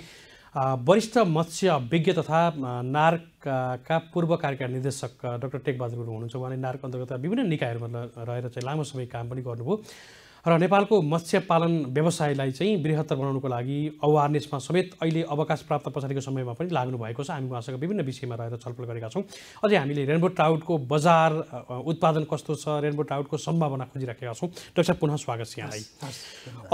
वरिष्ठ मत्स्य विज्ञ तथा नार्कका पूर्व कार्यकारी निर्देशक डक्टर टेकबहादुर गुरु हुनुहुन्छ उहाँले नार्क अन्तर्गत विभिन्न निकायहरूमा रहेर चाहिँ लामो समय काम पनि गर्नुभयो र नेपालको मत्स्य पालन व्यवसायलाई चाहिँ बृहत्तर बनाउनुको लागि अवारनेसमा समेत अहिले अवकाश प्राप्त पछाडिको समयमा पनि लाग्नु भएको छ हामी उहाँसँग विभिन्न विषयमा रहेर छलफल गरेका छौँ अझै हामीले रेनबो ट्राउटको बजार उत्पादन कस्तो छ रेनबो ट्राउटको सम्भावना खोजिराखेका छौँ डाक्टर साहब पुनः स्वागत छ यहाँलाई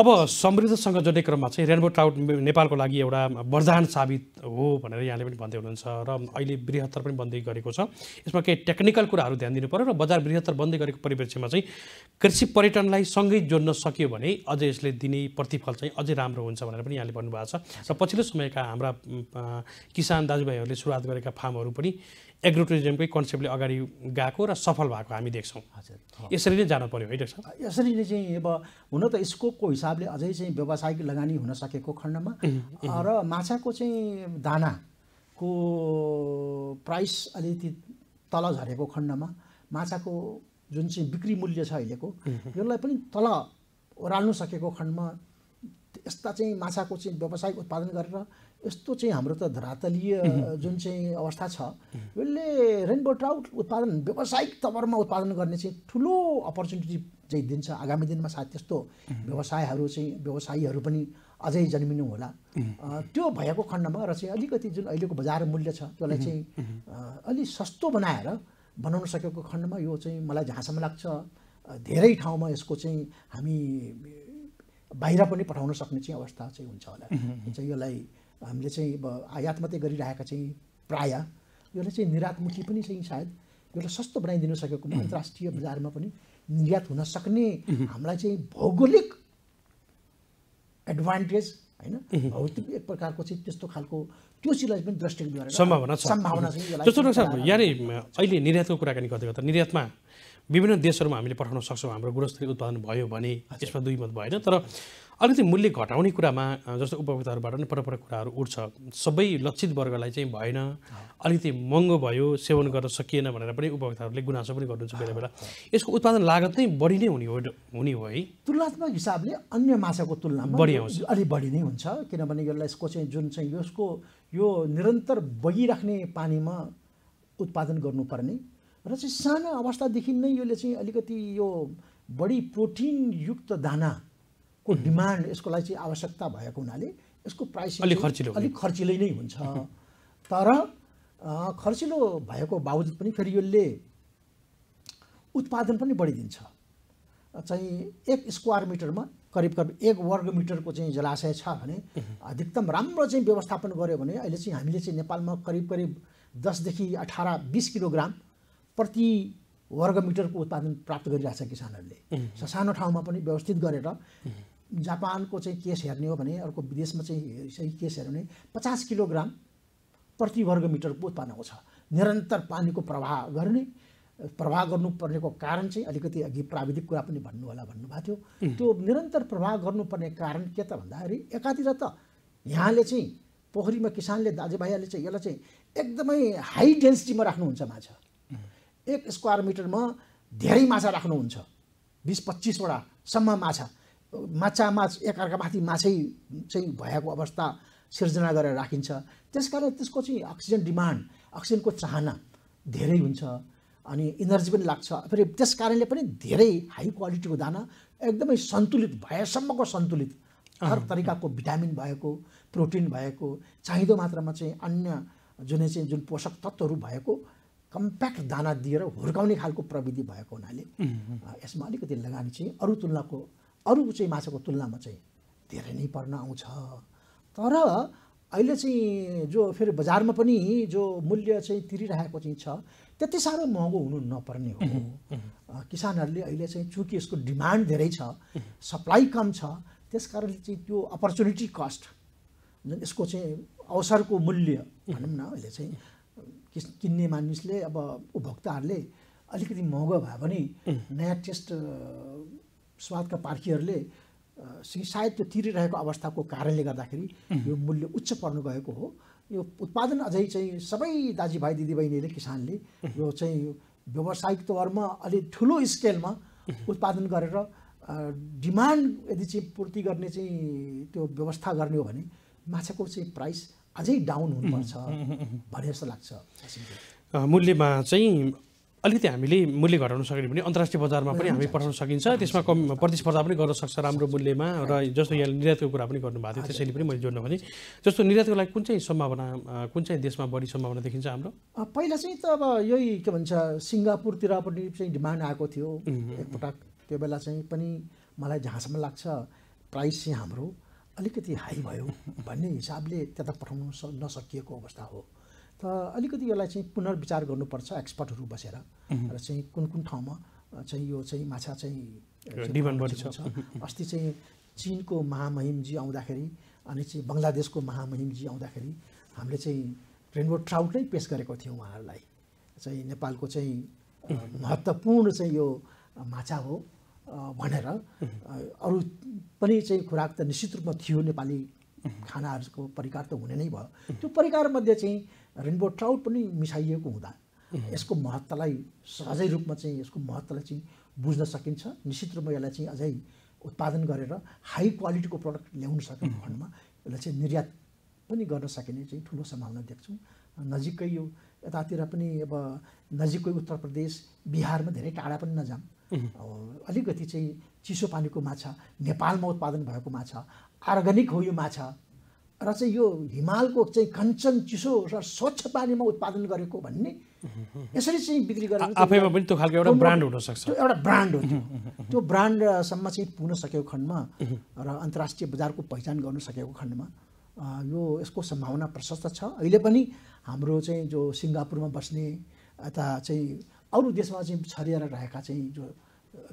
अब समृद्धसँग जोड्ने क्रममा चाहिँ रेनबो ट्राउट नेपालको लागि एउटा वरदान साबित हो भनेर यहाँले पनि भन्दै हुनुहुन्छ र अहिले बृहत्तर पनि बन्दै गरेको छ यसमा केही टेक्निकल कुराहरू ध्यान दिनु पऱ्यो र बजार बृहत्तर बन्दै गरेको परिप्रेक्ष्यमा चाहिँ कृषि पर्यटनलाई सँगै जोड गर्न सक्यो भने अझ यसले दिने प्रतिफल चाहिँ अझै राम्रो हुन्छ भनेर पनि यहाँले भन्नुभएको छ र पछिल्लो समयका हाम्रा किसान दाजुभाइहरूले सुरुवात गरेका फार्महरू पनि एग्रो कन्सेप्टले अगाडि गएको र सफल भएको हामी देख्छौँ हजुर यसरी नै जानु पऱ्यो है डाक्टर यसरी
नै चाहिँ अब हुन त स्कोपको हिसाबले अझै चाहिँ व्यावसायिक लगानी हुन सकेको खण्डमा र माछाको चाहिँ दानाको प्राइस अलिकति तल झरेको खण्डमा माछाको जुन चाहिँ बिक्री मूल्य छ अहिलेको यसलाई पनि तल ओह्राल्नु सकेको खण्डमा यस्ता चाहिँ माछाको चाहिँ व्यावसायिक उत्पादन गरेर यस्तो चाहिँ हाम्रो त धरातलीय जुन चाहिँ अवस्था छ यसले रेनबो ट्राउट उत्पादन व्यावसायिक तवरमा उत्पादन गर्ने चाहिँ ठुलो अपर्च्युनिटी चाहिँ दिन्छ आगामी दिनमा सायद त्यस्तो व्यवसायहरू चाहिँ व्यवसायीहरू पनि अझै जन्मिनु होला त्यो भएको खण्डमा र चाहिँ अलिकति जुन अहिलेको बजार मूल्य छ त्यसलाई चाहिँ अलि सस्तो बनाएर बनाउन सकेको खण्डमा यो चाहिँ मलाई जहाँसम्म लाग्छ धेरै ठाउँमा यसको चाहिँ हामी बाहिर पनि पठाउन सक्ने चाहिँ अवस्था चाहिँ हुन्छ होला चाहिँ यसलाई हामीले चाहिँ आयात मात्रै गरिरहेका चाहिँ प्राय यसलाई चाहिँ निर्यातमुखी पनि चाहिँ सायद यसलाई सस्तो बनाइदिन सकेको अन्तर्राष्ट्रिय बजारमा पनि निर्यात हुन सक्ने हामीलाई चाहिँ भौगोलिक एडभान्टेज होइन हो त्यो एक प्रकारको चाहिँ त्यस्तो खालको त्यो चिजलाई पनि दृष्टिको गरेर सम्भावना सम्भावना चाहिँ जस्तो डक्टर साहब
यहाँनिर अहिले निर्यातको कुराकानी गर्दै गर्दा निर्यातमा विभिन्न देशहरूमा हामीले पठाउन सक्छौँ हाम्रो गुणस्तरीय उत्पादन भयो भने यसमा दुई मत भएन तर अलिकति मूल्य घटाउने कुरामा जस्तो उपभोक्ताहरूबाट नै परपर कुराहरू उठ्छ सबै लक्षित वर्गलाई चाहिँ भएन अलिकति महँगो भयो सेवन गर्न सकिएन भनेर पनि उपभोक्ताहरूले गुनासो पनि गर्नुहुन्छ बेला बेला यसको उत्पादन लागत नै बढी नै हुने हो हुने हो है
तुलनात्मक हिसाबले अन्य माछाको तुलना बढी आउँछ अलिक बढी नै हुन्छ किनभने यसलाई यसको चाहिँ जुन चाहिँ यसको यो निरन्तर बगिराख्ने पानीमा उत्पादन गर्नुपर्ने र चाहिँ साना अवस्थादेखि नै यसले चाहिँ अलिकति यो बढी प्रोटिनयुक्त दाना को डिमान्ड यसको लागि चाहिँ आवश्यकता भएको हुनाले यसको प्राइस अलिक खर्चिलो अलिक खर्चिलै नै हुन्छ तर खर्चिलो भएको बावजुद पनि फेरि यसले उत्पादन पनि बढिदिन्छ चाहिँ एक स्क्वायर मिटरमा करिब करिब एक वर्ग मिटरको चाहिँ जलाशय छ भने अधिकतम राम्रो चाहिँ व्यवस्थापन गऱ्यो भने अहिले चाहिँ हामीले चाहिँ नेपालमा करिब करिब दसदेखि अठार बिस किलोग्राम प्रति वर्ग मिटरको उत्पादन प्राप्त गरिरहेको छ किसानहरूले सानो ठाउँमा पनि व्यवस्थित गरेर जापानको चाहिँ केस हेर्ने हो भने अर्को विदेशमा चाहिँ केस हेर्ने भने पचास किलोग्राम प्रति वर्ग मिटरको उत्पादन आउँछ निरन्तर पानीको प्रवाह गर्ने प्रवाह गर्नुपर्नेको कारण चाहिँ अलिकति अघि प्राविधिक कुरा पनि भन्नु होला भन्नुभएको थियो त्यो निरन्तर प्रवाह गर्नुपर्ने कारण के त भन्दाखेरि एकातिर त यहाँले चाहिँ पोखरीमा किसानले दाजुभाइहरूले चाहिँ यसलाई चाहिँ एकदमै हाई डेन्सिटीमा राख्नुहुन्छ माछा एक स्क्वायर मिटरमा धेरै माछा राख्नुहुन्छ बिस पच्चिसवटासम्म माछा माछा माछ एकअर्कामाथि माछै चाहिँ भएको अवस्था सिर्जना गरेर राखिन्छ त्यस कारण त्यसको चाहिँ अक्सिजन डिमान्ड अक्सिजनको चाहना धेरै हुन्छ अनि इनर्जी पनि लाग्छ फेरि त्यस कारणले पनि धेरै हाई क्वालिटीको दाना एकदमै सन्तुलित भएसम्मको सन्तुलित हर तरिकाको भिटामिन भएको प्रोटिन भएको चाहिँदो मात्रामा चाहिँ अन्य जुनै चाहिँ जुन पोषक तत्त्वहरू भएको कम्प्याक्ट दाना दिएर हुर्काउने खालको प्रविधि भएको हुनाले यसमा अलिकति लगानी चाहिँ अरू तुलनाको अरू चाहिँ माछाको तुलनामा चाहिँ धेरै नै पर्न आउँछ तर अहिले चाहिँ जो फेरि बजारमा पनि जो मूल्य चाहिँ तिरिरहेको चाहिँ छ त्यति साह्रो महँगो हुनु नपर्ने हो किसानहरूले अहिले चाहिँ चुँकि यसको डिमान्ड धेरै छ सप्लाई कम छ त्यस कारणले चाहिँ त्यो अपर्च्युनिटी कस्ट जुन यसको चाहिँ अवसरको मूल्य भनौँ न अहिले चाहिँ किस किन्ने मानिसले अब उपभोक्ताहरूले अलिकति महँगो भए पनि नयाँ टेस्ट स्वादका पार्खीहरूले सायद त्यो तिरिरहेको अवस्थाको कारणले गर्दाखेरि यो मूल्य उच्च पर्नु गएको हो यो उत्पादन अझै चाहिँ सबै दाजुभाइ दिदीबहिनीले किसानले यो चाहिँ व्यावसायिक तौरमा अलिक ठुलो स्केलमा उत्पादन गरेर डिमान्ड यदि चाहिँ पूर्ति गर्ने चाहिँ त्यो व्यवस्था गर्ने हो भने माछाको चाहिँ प्राइस अझै डाउन हुनुपर्छ भने जस्तो लाग्छ
मूल्यमा चाहिँ अलिकति हामीले मूल्य घटाउन सक्यौँ भने अन्तर्राष्ट्रिय बजारमा पनि हामी पठाउन सकिन्छ त्यसमा कम प्रतिस्पर्धा पनि गर्न सक्छ राम्रो मूल्यमा र जस्तो यहाँ निर्यातको कुरा पनि गर्नुभएको थियो त्यसैले पनि मैले जोड्न भने जस्तो निर्यातको लागि कुन चाहिँ सम्भावना कुन चाहिँ देशमा बढी सम्भावना देखिन्छ हाम्रो
पहिला चाहिँ त अब यही के भन्छ सिङ्गापुरतिर पनि चाहिँ डिमान्ड आएको थियो एकपटक त्यो बेला चाहिँ पनि मलाई जहाँसम्म लाग्छ प्राइस चाहिँ हाम्रो अलिकति हाई भयो भन्ने हिसाबले त्यता पठाउनु स नसकिएको अवस्था हो त अलिकति यसलाई चाहिँ पुनर्विचार गर्नुपर्छ एक्सपर्टहरू बसेर र चाहिँ कुन कुन ठाउँमा चाहिँ यो चाहिँ माछा चाहिँ बढी अस्ति चाहिँ चिनको महामहिमजी आउँदाखेरि अनि चाहिँ बङ्गलादेशको महामहिमजी आउँदाखेरि हामीले चाहिँ रेनबो ट्राउट नै पेस गरेको थियौँ उहाँहरूलाई चाहिँ नेपालको चाहिँ महत्त्वपूर्ण चाहिँ यो माछा हो भनेर अरू पनि चाहिँ खुराक त निश्चित रूपमा थियो नेपाली खानाहरूको परिकार त हुने नै भयो त्यो परिकारमध्ये चाहिँ रेनबो ट्राउट पनि मिसाइएको हुँदा यसको महत्त्वलाई सहजै रूपमा चाहिँ यसको महत्त्वलाई चाहिँ बुझ्न सकिन्छ निश्चित रूपमा यसलाई चाहिँ अझै उत्पादन गरेर हाई क्वालिटीको प्रडक्ट ल्याउन सकेको खण्डमा यसलाई चाहिँ निर्यात पनि गर्न सकिने चाहिँ ठुलो सम्भावना देख्छौँ नजिकै यो यतातिर पनि अब नजिकै उत्तर प्रदेश बिहारमा धेरै टाढा पनि नजाऊँ अलिकति चाहिँ चिसो पानीको माछा नेपालमा उत्पादन भएको माछा अर्ग्यानिक हो यो माछा र चाहिँ यो हिमालको चाहिँ कञ्चन चिसो र स्वच्छ पानीमा उत्पादन गरेको भन्ने यसरी चाहिँ बिक्री गरेर आफैमा पनि त्यो खालको एउटा ब्रान्ड हुनसक्छ त्यो एउटा ब्रान्ड हो त्यो ब्रान्डसम्म चाहिँ पुग्न सकेको खण्डमा र अन्तर्राष्ट्रिय बजारको पहिचान गर्न सकेको खण्डमा यो यसको सम्भावना प्रशस्त छ अहिले पनि हाम्रो चाहिँ जो सिङ्गापुरमा बस्ने यता चाहिँ अरू देशमा चाहिँ छरिएर रहेका चाहिँ जो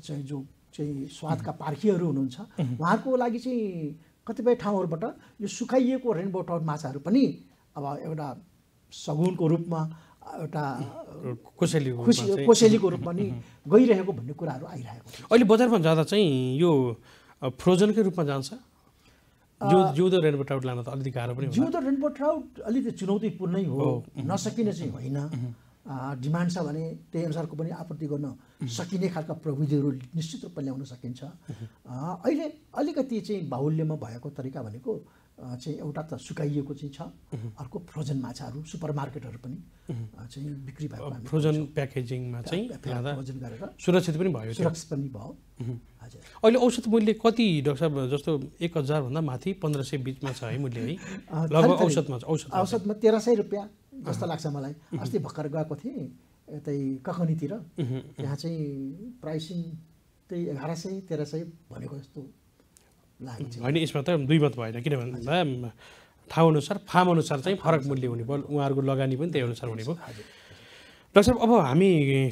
चाहिँ जो चाहिँ स्वादका पार्खीहरू हुनुहुन्छ उहाँहरूको लागि चाहिँ कतिपय ठाउँहरूबाट यो सुकाइएको रेनबो टाउट माछाहरू पनि अब एउटा सगुनको रूपमा एउटा
कोसेली कोसेलीको
रूपमा नि गइरहेको भन्ने कुराहरू आइरहेको
अहिले बजारमा जाँदा चाहिँ यो फ्रोजनकै रूपमा जान्छ जिउँदो रेनबो ट्राउट लान त अलिकति गाह्रो पनि जिउँदो
रेनबो ट्राउट अलिकति चुनौतीपूर्णै हो नसकिने चाहिँ होइन डिमान्ड छ भने त्यही अनुसारको पनि आपूर्ति गर्न सकिने खालका प्रविधिहरू निश्चित रूपमा ल्याउन सकिन्छ अहिले अलिकति चाहिँ बाहुल्यमा भएको तरिका भनेको चाहिँ एउटा त सुकाइएको चाहिँ छ अर्को फ्रोजन माछाहरू सुपर मार्केटहरू पनि चाहिँ बिक्री भएको
फ्रोजन प्याकेजिङमा चाहिँ फ्रोजन सुरक्षित पनि भयो सुरक्षित पनि भयो हजुर अहिले औषध मूल्य कति डाक्टर साहब जस्तो एक हजारभन्दा माथि पन्ध्र सय बिचमा छ है मूल्य है लगभग औषधमा
औषध औषधमा तेह्र सय रुपियाँ जस्तो लाग्छ मलाई अस्ति भर्खर गएको थिएँ यतै ककनीतिर त्यहाँ चाहिँ प्राइसिङ त्यही एघार सय तेह्र सय भनेको जस्तो लाग्यो होइन
यसमा त दुई मत भएन किन भन्दा फार्म अनुसार चाहिँ फरक मूल्य हुने भयो उहाँहरूको लगानी पनि त्यही अनुसार हुने भयो डक्टर साहब अब हामी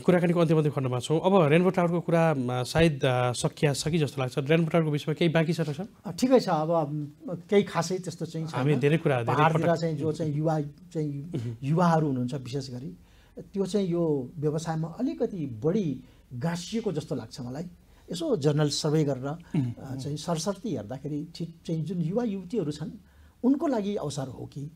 कुराकानीको अन्तिम अन्तिम खण्डमा छौँ अब रेनबो टावरको कुरा सायद सकिया छ जस्तो लाग्छ रेनबो टावरको विषयमा केही बाँकी छ डाक्टर
साहब ठिकै छ अब केही खासै त्यस्तो चाहिँ हामी धेरै कुरा चाहिँ जो चाहिँ युवा चाहिँ युवाहरू हुनुहुन्छ विशेष गरी त्यो चाहिँ यो व्यवसायमा अलिकति बढी गाँसिएको जस्तो लाग्छ मलाई यसो जर्नल सर्वे गरेर चाहिँ सरसर्ती हेर्दाखेरि ठिक चाहिँ जुन युवा युवतीहरू छन् उनको लागि अवसर हो कि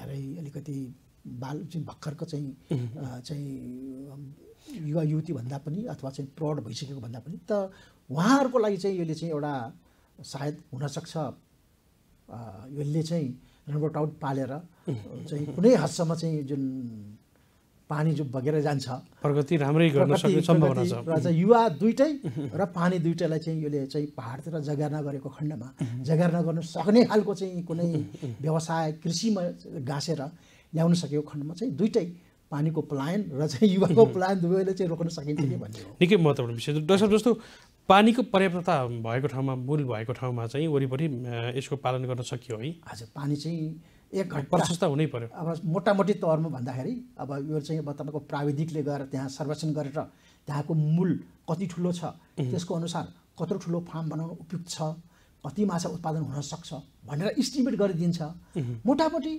धेरै अलिकति बाल चाहिँ भर्खरको चाहिँ चाहिँ युवा युवती भन्दा पनि अथवा चाहिँ प्रौढ भइसकेको भन्दा पनि त उहाँहरूको लागि चाहिँ यसले चाहिँ एउटा सायद हुनसक्छ यसले चाहिँ रनबोट आउट पालेर चाहिँ कुनै हदसम्म चाहिँ जुन पानी जो बगेर जान्छ
प्रगति राम्रै गर्न सक्ने र युवा
दुइटै र पानी दुइटैलाई चाहिँ यसले चाहिँ पाहाडतिर जगेर्ना गरेको खण्डमा जगेर गर्न सक्ने खालको चाहिँ कुनै व्यवसाय कृषिमा गाँसेर ल्याउन सकेको खण्डमा चाहिँ दुइटै पानीको पलायन र चाहिँ युवाको पलायन दुवैले चाहिँ रोक्न सकिन्छ कि भन्ने
निकै महत्त्वपूर्ण विषय डक्टर जस्तो पानीको पर्याप्तता भएको ठाउँमा मूल भएको ठाउँमा चाहिँ वरिपरि यसको पालन गर्न सकियो है हजुर पानी चाहिँ एक प्रशस्त हुनै पर्यो
अब मोटामोटी तौरमा भन्दाखेरि अब यो चाहिँ अब तपाईँको प्राविधिकले गएर त्यहाँ सर्वेक्षण गरेर त्यहाँको मूल कति ठुलो छ त्यसको अनुसार कत्रो ठुलो फार्म बनाउन उपयुक्त छ कति माछा उत्पादन हुनसक्छ भनेर इस्टिमेट गरिदिन्छ मोटामोटी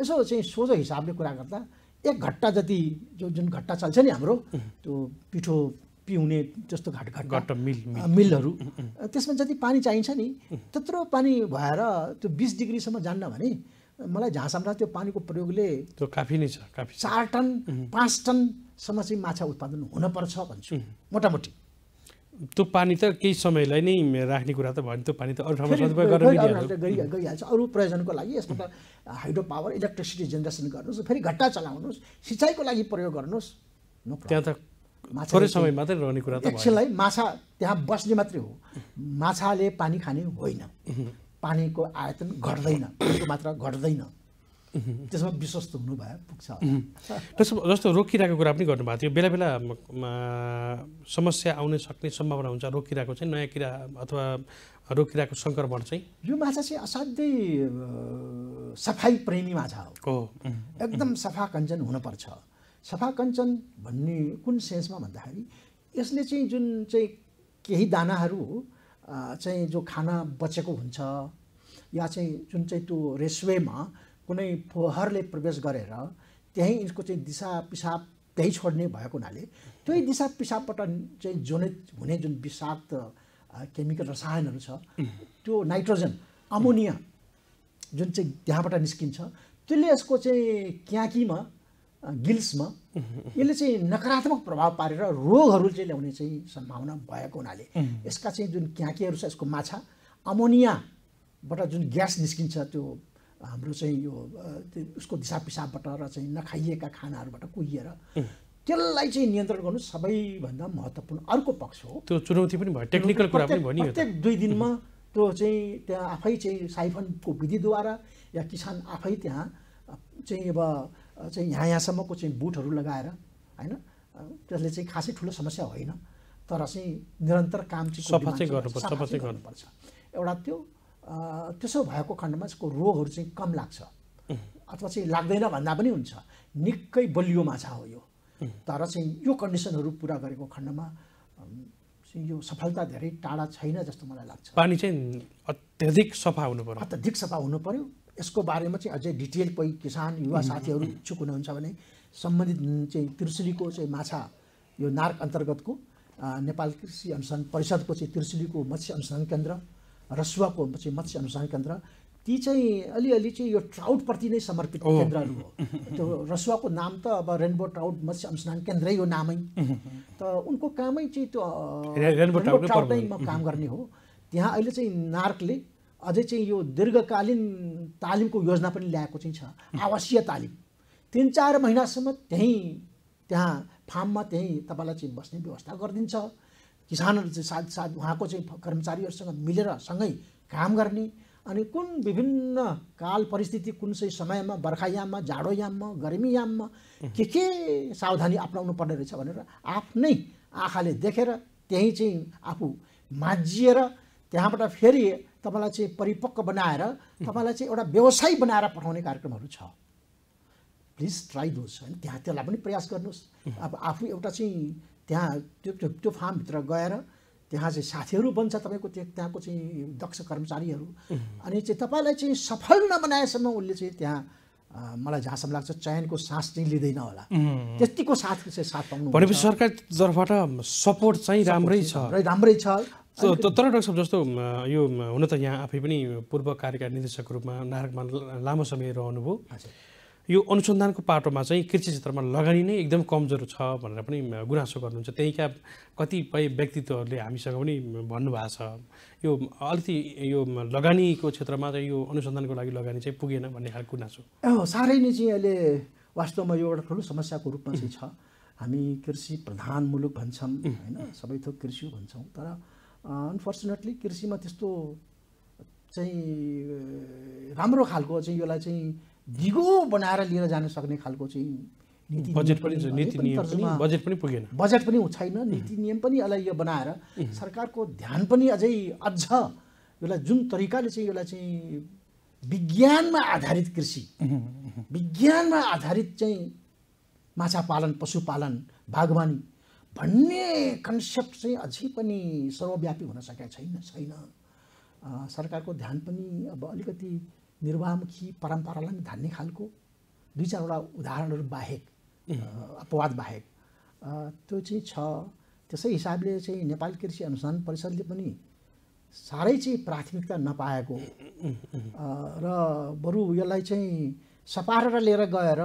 यसो चाहिँ सोझो हिसाबले कुरा गर्दा एक घट्टा जति जो जुन घट्टा चल्छ नि हाम्रो त्यो पिठो पिउने जस्तो घाट घाट घट्ट
मिल मिलहरू
त्यसमा जति पानी चाहिन्छ नि त्यत्रो पानी भएर त्यो बिस डिग्रीसम्म जान्न भने मलाई झाँसामा त्यो पानीको प्रयोगले त्यो काफी नै छ काफी चार टन पाँच टनसम्म चाहिँ माछा उत्पादन हुनपर्छ भन्छु मोटामोटी
त्यो पानी त केही समयलाई नै राख्ने कुरा त भयो नि त्यो पानी त अरू ठाउँमा सदुपयोग गरेर
गइहाल्छ अरू प्रयोजनको लागि यस्तो त हाइड्रो पावर इलेक्ट्रिसिटी जेनेरेसन गर्नुहोस् फेरि घट्टा चलाउनुहोस् सिँचाइको लागि प्रयोग गर्नुहोस्
त्यहाँ त थोरै समय मात्रै रहने कुरा एकछिनलाई
माछा त्यहाँ बस्ने मात्रै हो माछाले पानी खाने होइन पानीको आयतन घट्दैन मात्रा घट्दैन त्यसमा विश्वस्त हुनु भए पुग्छ
त्यसो जस्तो रोकिरहेको कुरा पनि गर्नुभएको थियो बेला बेला समस्या आउन सक्ने सम्भावना हुन्छ रोकिरहेको चाहिँ नयाँ किरा अथवा रोकिरहेको सङ्क्रमण चाहिँ
यो माछा चाहिँ असाध्यै सफाइ प्रेमी माछा हो एकदम सफा कञ्चन हुनुपर्छ सफा कञ्चन भन्ने कुन सेन्समा भन्दाखेरि यसले चाहिँ जुन चाहिँ केही दानाहरू चाहिँ जो खाना बचेको हुन्छ या चाहिँ जुन चाहिँ त्यो रेसवेमा कुनै फोहरले प्रवेश गरेर त्यहीँ यसको चाहिँ दिशा पिसाब त्यहीँ छोड्ने भएको हुनाले त्यही दिशा पिसाबबाट चाहिँ जोनित हुने जुन विषाक्त केमिकल रसायनहरू छ त्यो नाइट्रोजन अमोनिया जुन चाहिँ त्यहाँबाट निस्किन्छ त्यसले यसको चाहिँ क्याकीमा गिल्समा यसले चाहिँ नकारात्मक प्रभाव पारेर रोगहरू चाहिँ ल्याउने चाहिँ सम्भावना भएको हुनाले यसका चाहिँ जुन क्याकीहरू छ यसको माछा अमोनियाबाट जुन ग्यास निस्किन्छ त्यो हाम्रो चाहिँ यो उसको दिसा पिसाबबाट र चाहिँ नखाइएका खानाहरूबाट कुहिएर त्यसलाई चाहिँ नियन्त्रण गर्नु सबैभन्दा महत्त्वपूर्ण अर्को पक्ष हो
त्यो चुनौती पनि भयो टेक्निकल कुरा पनि भयो प्रत्येक दुई दिनमा
त्यो चाहिँ त्यहाँ आफै चाहिँ साइफनको विधिद्वारा या किसान आफै त्यहाँ चाहिँ अब चाहिँ यहाँ यहाँसम्मको चाहिँ बुटहरू लगाएर होइन त्यसले चाहिँ खासै ठुलो समस्या होइन तर चाहिँ निरन्तर काम चाहिँ सफा चाहिँ गर्नुपर्छ एउटा त्यो त्यसो भएको खण्डमा यसको रोगहरू चाहिँ कम लाग्छ अथवा चाहिँ लाग्दैन भन्दा पनि हुन्छ निकै बलियो माछा हो यो तर चाहिँ यो कन्डिसनहरू पुरा गरेको खण्डमा यो सफलता धेरै टाढा छैन जस्तो मलाई लाग्छ
पानी चाहिँ अत्यधिक सफा हुनु पर्यो
अत्यधिक सफा हुनु पर्यो यसको बारेमा चाहिँ अझै डिटेल कोही किसान युवा साथीहरू इच्छुक हुनुहुन्छ भने सम्बन्धित चाहिँ त्रिशुलीको चाहिँ माछा यो नार्क अन्तर्गतको नेपाल कृषि अनुसन्धान परिषदको चाहिँ त्रिशुलीको मत्स्य अनुसन्धान केन्द्र रसुवाको चाहिँ मत्स्य अनुसन्धान केन्द्र ती चाहिँ अलिअलि चाहिँ यो ट्राउटप्रति नै समर्पित केन्द्रहरू हो त्यो रसुवाको नाम त अब रेनबो ट्राउट मत्स्य अनुसन्धान केन्द्रै हो नामै त उनको कामै चाहिँ त्यो रेनबो म काम गर्ने हो त्यहाँ अहिले चाहिँ नार्कले अझै चाहिँ यो दीर्घकालीन तालिमको योजना पनि ल्याएको चाहिँ छ आवासीय तालिम तिन चार महिनासम्म त्यहीँ त्यहाँ फार्ममा त्यहीँ तपाईँलाई चाहिँ बस्ने व्यवस्था गरिदिन्छ किसानहरू चाहिँ साथ साथ उहाँको चाहिँ कर्मचारीहरूसँग मिलेर सँगै काम गर्ने अनि कुन विभिन्न काल परिस्थिति कुन चाहिँ समयमा बर्खायाममा जाडोयाममा गर्मीयाममा के के सावधानी अप्नाउनु पर्ने रहेछ भनेर आफ्नै आँखाले देखेर त्यहीँ चाहिँ आफू माझिएर त्यहाँबाट फेरि तपाईँलाई चाहिँ परिपक्व बनाएर तपाईँलाई चाहिँ एउटा व्यवसाय बनाएर पठाउने कार्यक्रमहरू छ प्लिज ट्राई दोस होइन त्यहाँ त्यसलाई पनि प्रयास गर्नुहोस् अब आफू एउटा चाहिँ त्यहाँ त्यो त्यो त्यो फार्मभित्र गएर त्यहाँ चाहिँ साथीहरू बन्छ तपाईँको त्यो त्यहाँको चाहिँ दक्ष कर्मचारीहरू अनि चाहिँ तपाईँलाई चाहिँ सफल नबनाएसम्म उसले चाहिँ त्यहाँ मलाई जहाँसम्म लाग्छ चयनको सास चाहिँ लिँदैन होला त्यतिको साथ चाहिँ साथ पाउनु भनेपछि
सरकार तर्फबाट सपोर्ट चाहिँ राम्रै छ
राम्रै छ तर
डाक्टर साहब जस्तो यो हुन त यहाँ आफै पनि पूर्व कार्यकारी निर्देशकको रूपमा नारायण लामो समय रहनुभयो यो अनुसन्धानको पाटोमा चाहिँ कृषि क्षेत्रमा लगानी नै एकदम कमजोर छ भनेर पनि गुनासो गर्नुहुन्छ त्यहीँका कतिपय व्यक्तित्वहरूले हामीसँग पनि भन्नुभएको छ यो अलिकति यो लगानीको क्षेत्रमा चाहिँ यो अनुसन्धानको लागि लगानी चाहिँ पुगेन भन्ने खालको गुनासो
साह्रै नै चाहिँ अहिले वास्तवमा यो एउटा ठुलो समस्याको रूपमा चाहिँ छ हामी कृषि प्रधान मुलुक भन्छौँ होइन सबै थोक कृषि भन्छौँ तर अनफर्चुनेटली कृषिमा त्यस्तो चाहिँ राम्रो खालको चाहिँ यसलाई चाहिँ दिगो बनाएर लिएर जान सक्ने खालको चाहिँ बजेट पनि नीति नियम बजेट पनि पुगेन बजेट पनि छैन नीति नियम पनि यसलाई यो बनाएर सरकारको ध्यान पनि अझै अझ यसलाई जुन तरिकाले चाहिँ यसलाई चाहिँ विज्ञानमा आधारित कृषि विज्ञानमा आधारित चाहिँ माछा पालन पशुपालन बागवानी भन्ने कन्सेप्ट चाहिँ अझै पनि सर्वव्यापी हुन सकेको छैन छैन सरकारको ध्यान पनि अब अलिकति निर्वाहमुखी परम्परालाई धान्ने खालको दुई चारवटा उदाहरणहरू बाहेक अपवाद बाहेक त्यो चाहिँ छ त्यसै हिसाबले चाहिँ नेपाल कृषि अनुसन्धान परिषदले पनि साह्रै चाहिँ प्राथमिकता नपाएको र बरु यसलाई चाहिँ सपारेर लिएर गएर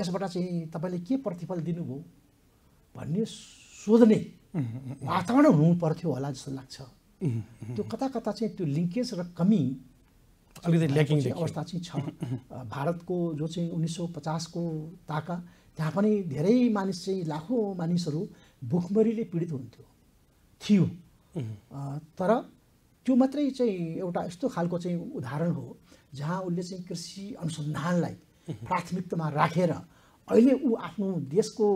यसबाट चाहिँ तपाईँले के प्रतिफल दिनुभयो भन्ने सोध्ने वातावरण हुनु पर्थ्यो होला जस्तो लाग्छ त्यो कता कता चाहिँ त्यो लिङ्केज र कमी अलिकति ल्याकिङ अवस्था चाहिँ छ भारतको जो चाहिँ उन्नाइस सौ पचासको ताका त्यहाँ पनि धेरै मानिस चाहिँ लाखौँ मानिसहरू भुखमरीले पीडित हुन्थ्यो थियो तर त्यो मात्रै चाहिँ एउटा यस्तो खालको चाहिँ उदाहरण हो जहाँ उसले चाहिँ कृषि अनुसन्धानलाई प्राथमिकतामा राखेर अहिले ऊ आफ्नो देशको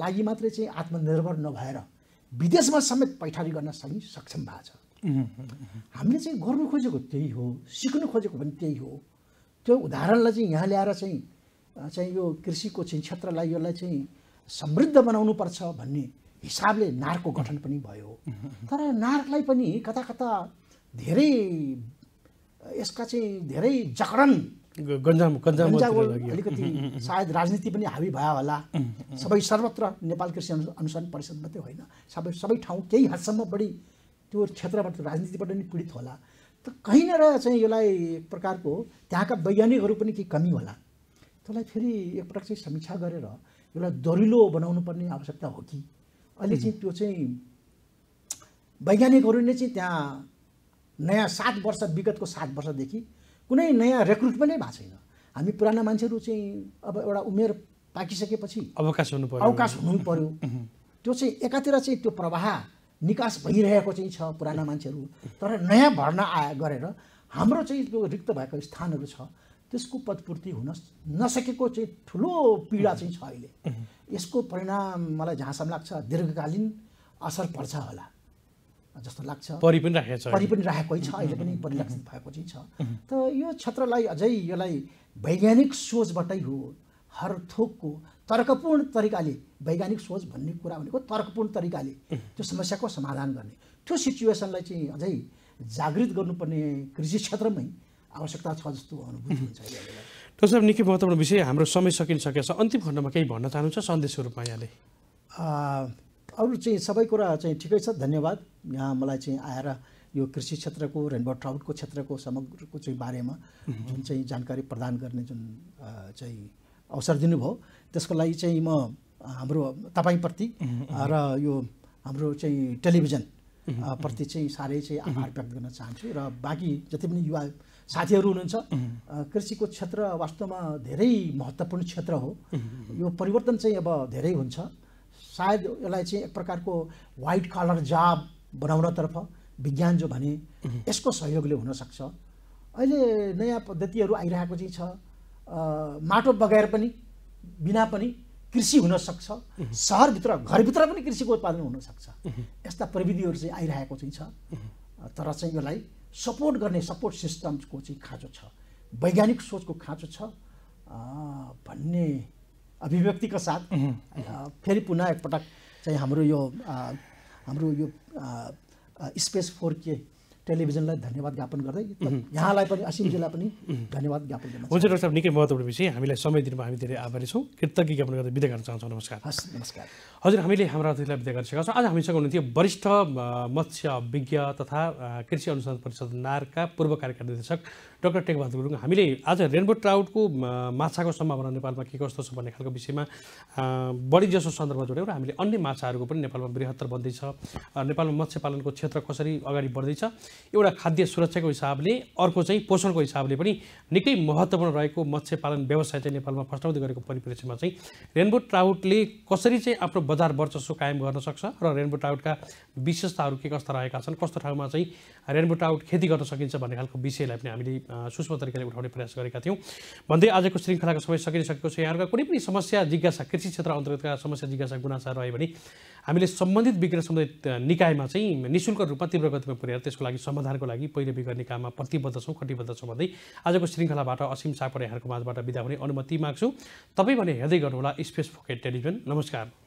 लागि मात्रै चाहिँ आत्मनिर्भर नभएर विदेशमा समेत पैठारी गर्न सही सक्षम भएको छ हामीले चाहिँ गर्नु खोजेको त्यही हो सिक्नु खोजेको पनि त्यही हो त्यो उदाहरणलाई चाहिँ यहाँ ल्याएर चाहिँ चाहिँ यो कृषिको चाहिँ क्षेत्रलाई यसलाई चाहिँ समृद्ध बनाउनु पर्छ भन्ने हिसाबले नारको गठन पनि भयो तर नारलाई पनि कता कता धेरै यसका चाहिँ धेरै गन्जाम गन्जाम अलिकति सायद राजनीति पनि हावी भयो होला सबै सर्वत्र नेपाल कृषि अनुसन्धान परिषद मात्रै होइन सबै सबै ठाउँ केही हदसम्म बढी त्यो क्षेत्रबाट राजनीतिबाट नै पीडित होला त कहीँ न चाहिँ यसलाई एक प्रकारको त्यहाँका वैज्ञानिकहरू पनि केही कमी होला त्यसलाई फेरि एकपटक चाहिँ समीक्षा गरेर यसलाई दरिलो बनाउनु पर्ने आवश्यकता हो कि अहिले चाहिँ त्यो चाहिँ वैज्ञानिकहरूले चाहिँ त्यहाँ नयाँ सात वर्ष विगतको सात वर्षदेखि कुनै नयाँ पनि भएको छैन हामी पुराना मान्छेहरू चाहिँ अब एउटा उमेर पाकिसकेपछि
अवकाश हुनु पर्यो अवकाश हुनु
पर्यो त्यो चाहिँ एकातिर चाहिँ त्यो प्रवाह निकास भइरहेको चाहिँ छ पुराना मान्छेहरू तर नयाँ भर्ना आ गरेर हाम्रो चाहिँ जो रिक्त भएको स्थानहरू छ त्यसको पदपूर्ति हुन नसकेको चाहिँ ठुलो पीडा चाहिँ छ अहिले यसको परिणाम मलाई जहाँसम्म लाग्छ दीर्घकालीन असर पर्छ होला जस्तो लाग्छ परि पनि राखेको छ परि पनि राखेकै छ अहिले पनि परिलक्षित भएको चाहिँ छ त यो क्षेत्रलाई अझै यसलाई वैज्ञानिक सोचबाटै हो हर थोकको तर्कपूर्ण तरिकाले वैज्ञानिक सोच भन्ने कुरा भनेको तर्कपूर्ण तरिकाले त्यो समस्याको समाधान गर्ने त्यो सिचुएसनलाई चाहिँ अझै जागृत गर्नुपर्ने कृषि क्षेत्रमै आवश्यकता छ जस्तो अनुभूति
हुन्छ डक्टर साहब निकै महत्त्वपूर्ण विषय हाम्रो समय सकिसकेको छ अन्तिम खण्डमा केही भन्न चाहनुहुन्छ सन्देशको रूपमा यहाँले
अरू चाहिँ सबै कुरा चाहिँ ठिकै छ धन्यवाद यहाँ मलाई चाहिँ आएर यो कृषि क्षेत्रको रेनबो ट्राउटको क्षेत्रको समग्रको चाहिँ बारेमा जुन चाहिँ जानकारी प्रदान गर्ने जुन चाहिँ अवसर दिनुभयो त्यसको लागि चाहिँ म हाम्रो तपाईँप्रति र यो हाम्रो चाहिँ टेलिभिजन प्रति चाहिँ साह्रै चाहिँ आभार व्यक्त गर्न चाहन्छु र बाँकी जति पनि युवा साथीहरू हुनुहुन्छ कृषिको क्षेत्र वास्तवमा धेरै महत्त्वपूर्ण क्षेत्र हो यो परिवर्तन चाहिँ अब धेरै हुन्छ सायद यसलाई चाहिँ एक प्रकारको वाइट कलर जब बनाउनतर्फ विज्ञान जो भने यसको सहयोगले हुनसक्छ अहिले नयाँ पद्धतिहरू आइरहेको चाहिँ छ माटो बगाएर पनि बिना पनि कृषि हुनसक्छ सहरभित्र घरभित्र पनि कृषिको उत्पादन हुनसक्छ यस्ता प्रविधिहरू चाहिँ आइरहेको चाहिँ छ तर चाहिँ यसलाई सपोर्ट गर्ने सपोर्ट सिस्टमको चाहिँ खाँचो छ वैज्ञानिक सोचको खाँचो छ भन्ने अभिव्यक्तिका साथ फेरि पुनः एकपटक चाहिँ हाम्रो यो हाम्रो यो स्पेस फोर के टेलिभिजनलाई धन्यवाद ज्ञापन गर्दै यहाँलाई पनि असिमजीलाई पनि धन्यवाद ज्ञापन गर्दै
हुन्छ डक्टर साहब निकै महत्त्वपूर्ण विषय हामीलाई समय दिनुमा हामी धेरै आभारी छौँ कृतज्ञ ज्ञापन गर्दै विदा गर्न चाहन्छौँ नमस्कार हस् नमस्कार हजुर हामीले हाम्रो अतिथिलाई विदा गरिसकेका छौँ आज हामीसँग हुनुहुन्थ्यो वरिष्ठ मत्स्य विज्ञ तथा कृषि अनुसन्धान परिषद नारका पूर्व कार्यकारी निर्देशक डक्टर टेकबहादुर गुरुङ हामीले आज रेनबो ट्राउटको माछाको सम्भावना नेपालमा के कस्तो छ भन्ने खालको विषयमा बढी जसो सन्दर्भ जोड्यौँ र हामीले अन्य माछाहरूको पनि नेपालमा बृहत्तर बन्दैछ नेपालमा मत्स्य पालनको क्षेत्र कसरी अगाडि बढ्दैछ एउटा खाद्य सुरक्षाको हिसाबले अर्को चाहिँ पोषणको हिसाबले पनि निकै महत्त्वपूर्ण रहेको मत्स्यपालन व्यवसाय चाहिँ नेपालमा फस्टाउँदै गरेको परिप्रेक्ष्यमा चाहिँ रेनबो ट्राउटले कसरी चाहिँ आफ्नो बजार वर्चस्व कायम गर्न सक्छ र रेनबो ट्राउटका विशेषताहरू के कस्ता रहेका छन् कस्तो ठाउँमा चाहिँ रेनबो ट्राउट खेती गर्न सकिन्छ भन्ने खालको विषयलाई पनि हामीले सूक्ष्म तरिकाले उठाउने प्रयास गरेका थियौँ भन्दै आजको श्रृङ्खलाको समय सकिसकेको छ यहाँहरूका कुनै पनि समस्या जिज्ञासा कृषि क्षेत्र अन्तर्गतका समस्या जिज्ञासा गुनासा रह्यो भने हामीले सम्बन्धित विज्ञ सम्बन्धित निकायमा चाहिँ निशुल्क रूपमा तीव्र गतिमा पुर्याएर त्यसको लागि समाधानको लागि पहिले बिगर्ने काममा प्रतिबद्ध छौँ कटिबद्ध छौँ भन्दै आजको श्रृङ्खलाबाट असीम सापर यहाँको माझबाट बिदा हुने अनुमति माग्छु तपाईँ भने हेर्दै गर्नुहोला स्पेस फोकेट टेलिभिजन नमस्कार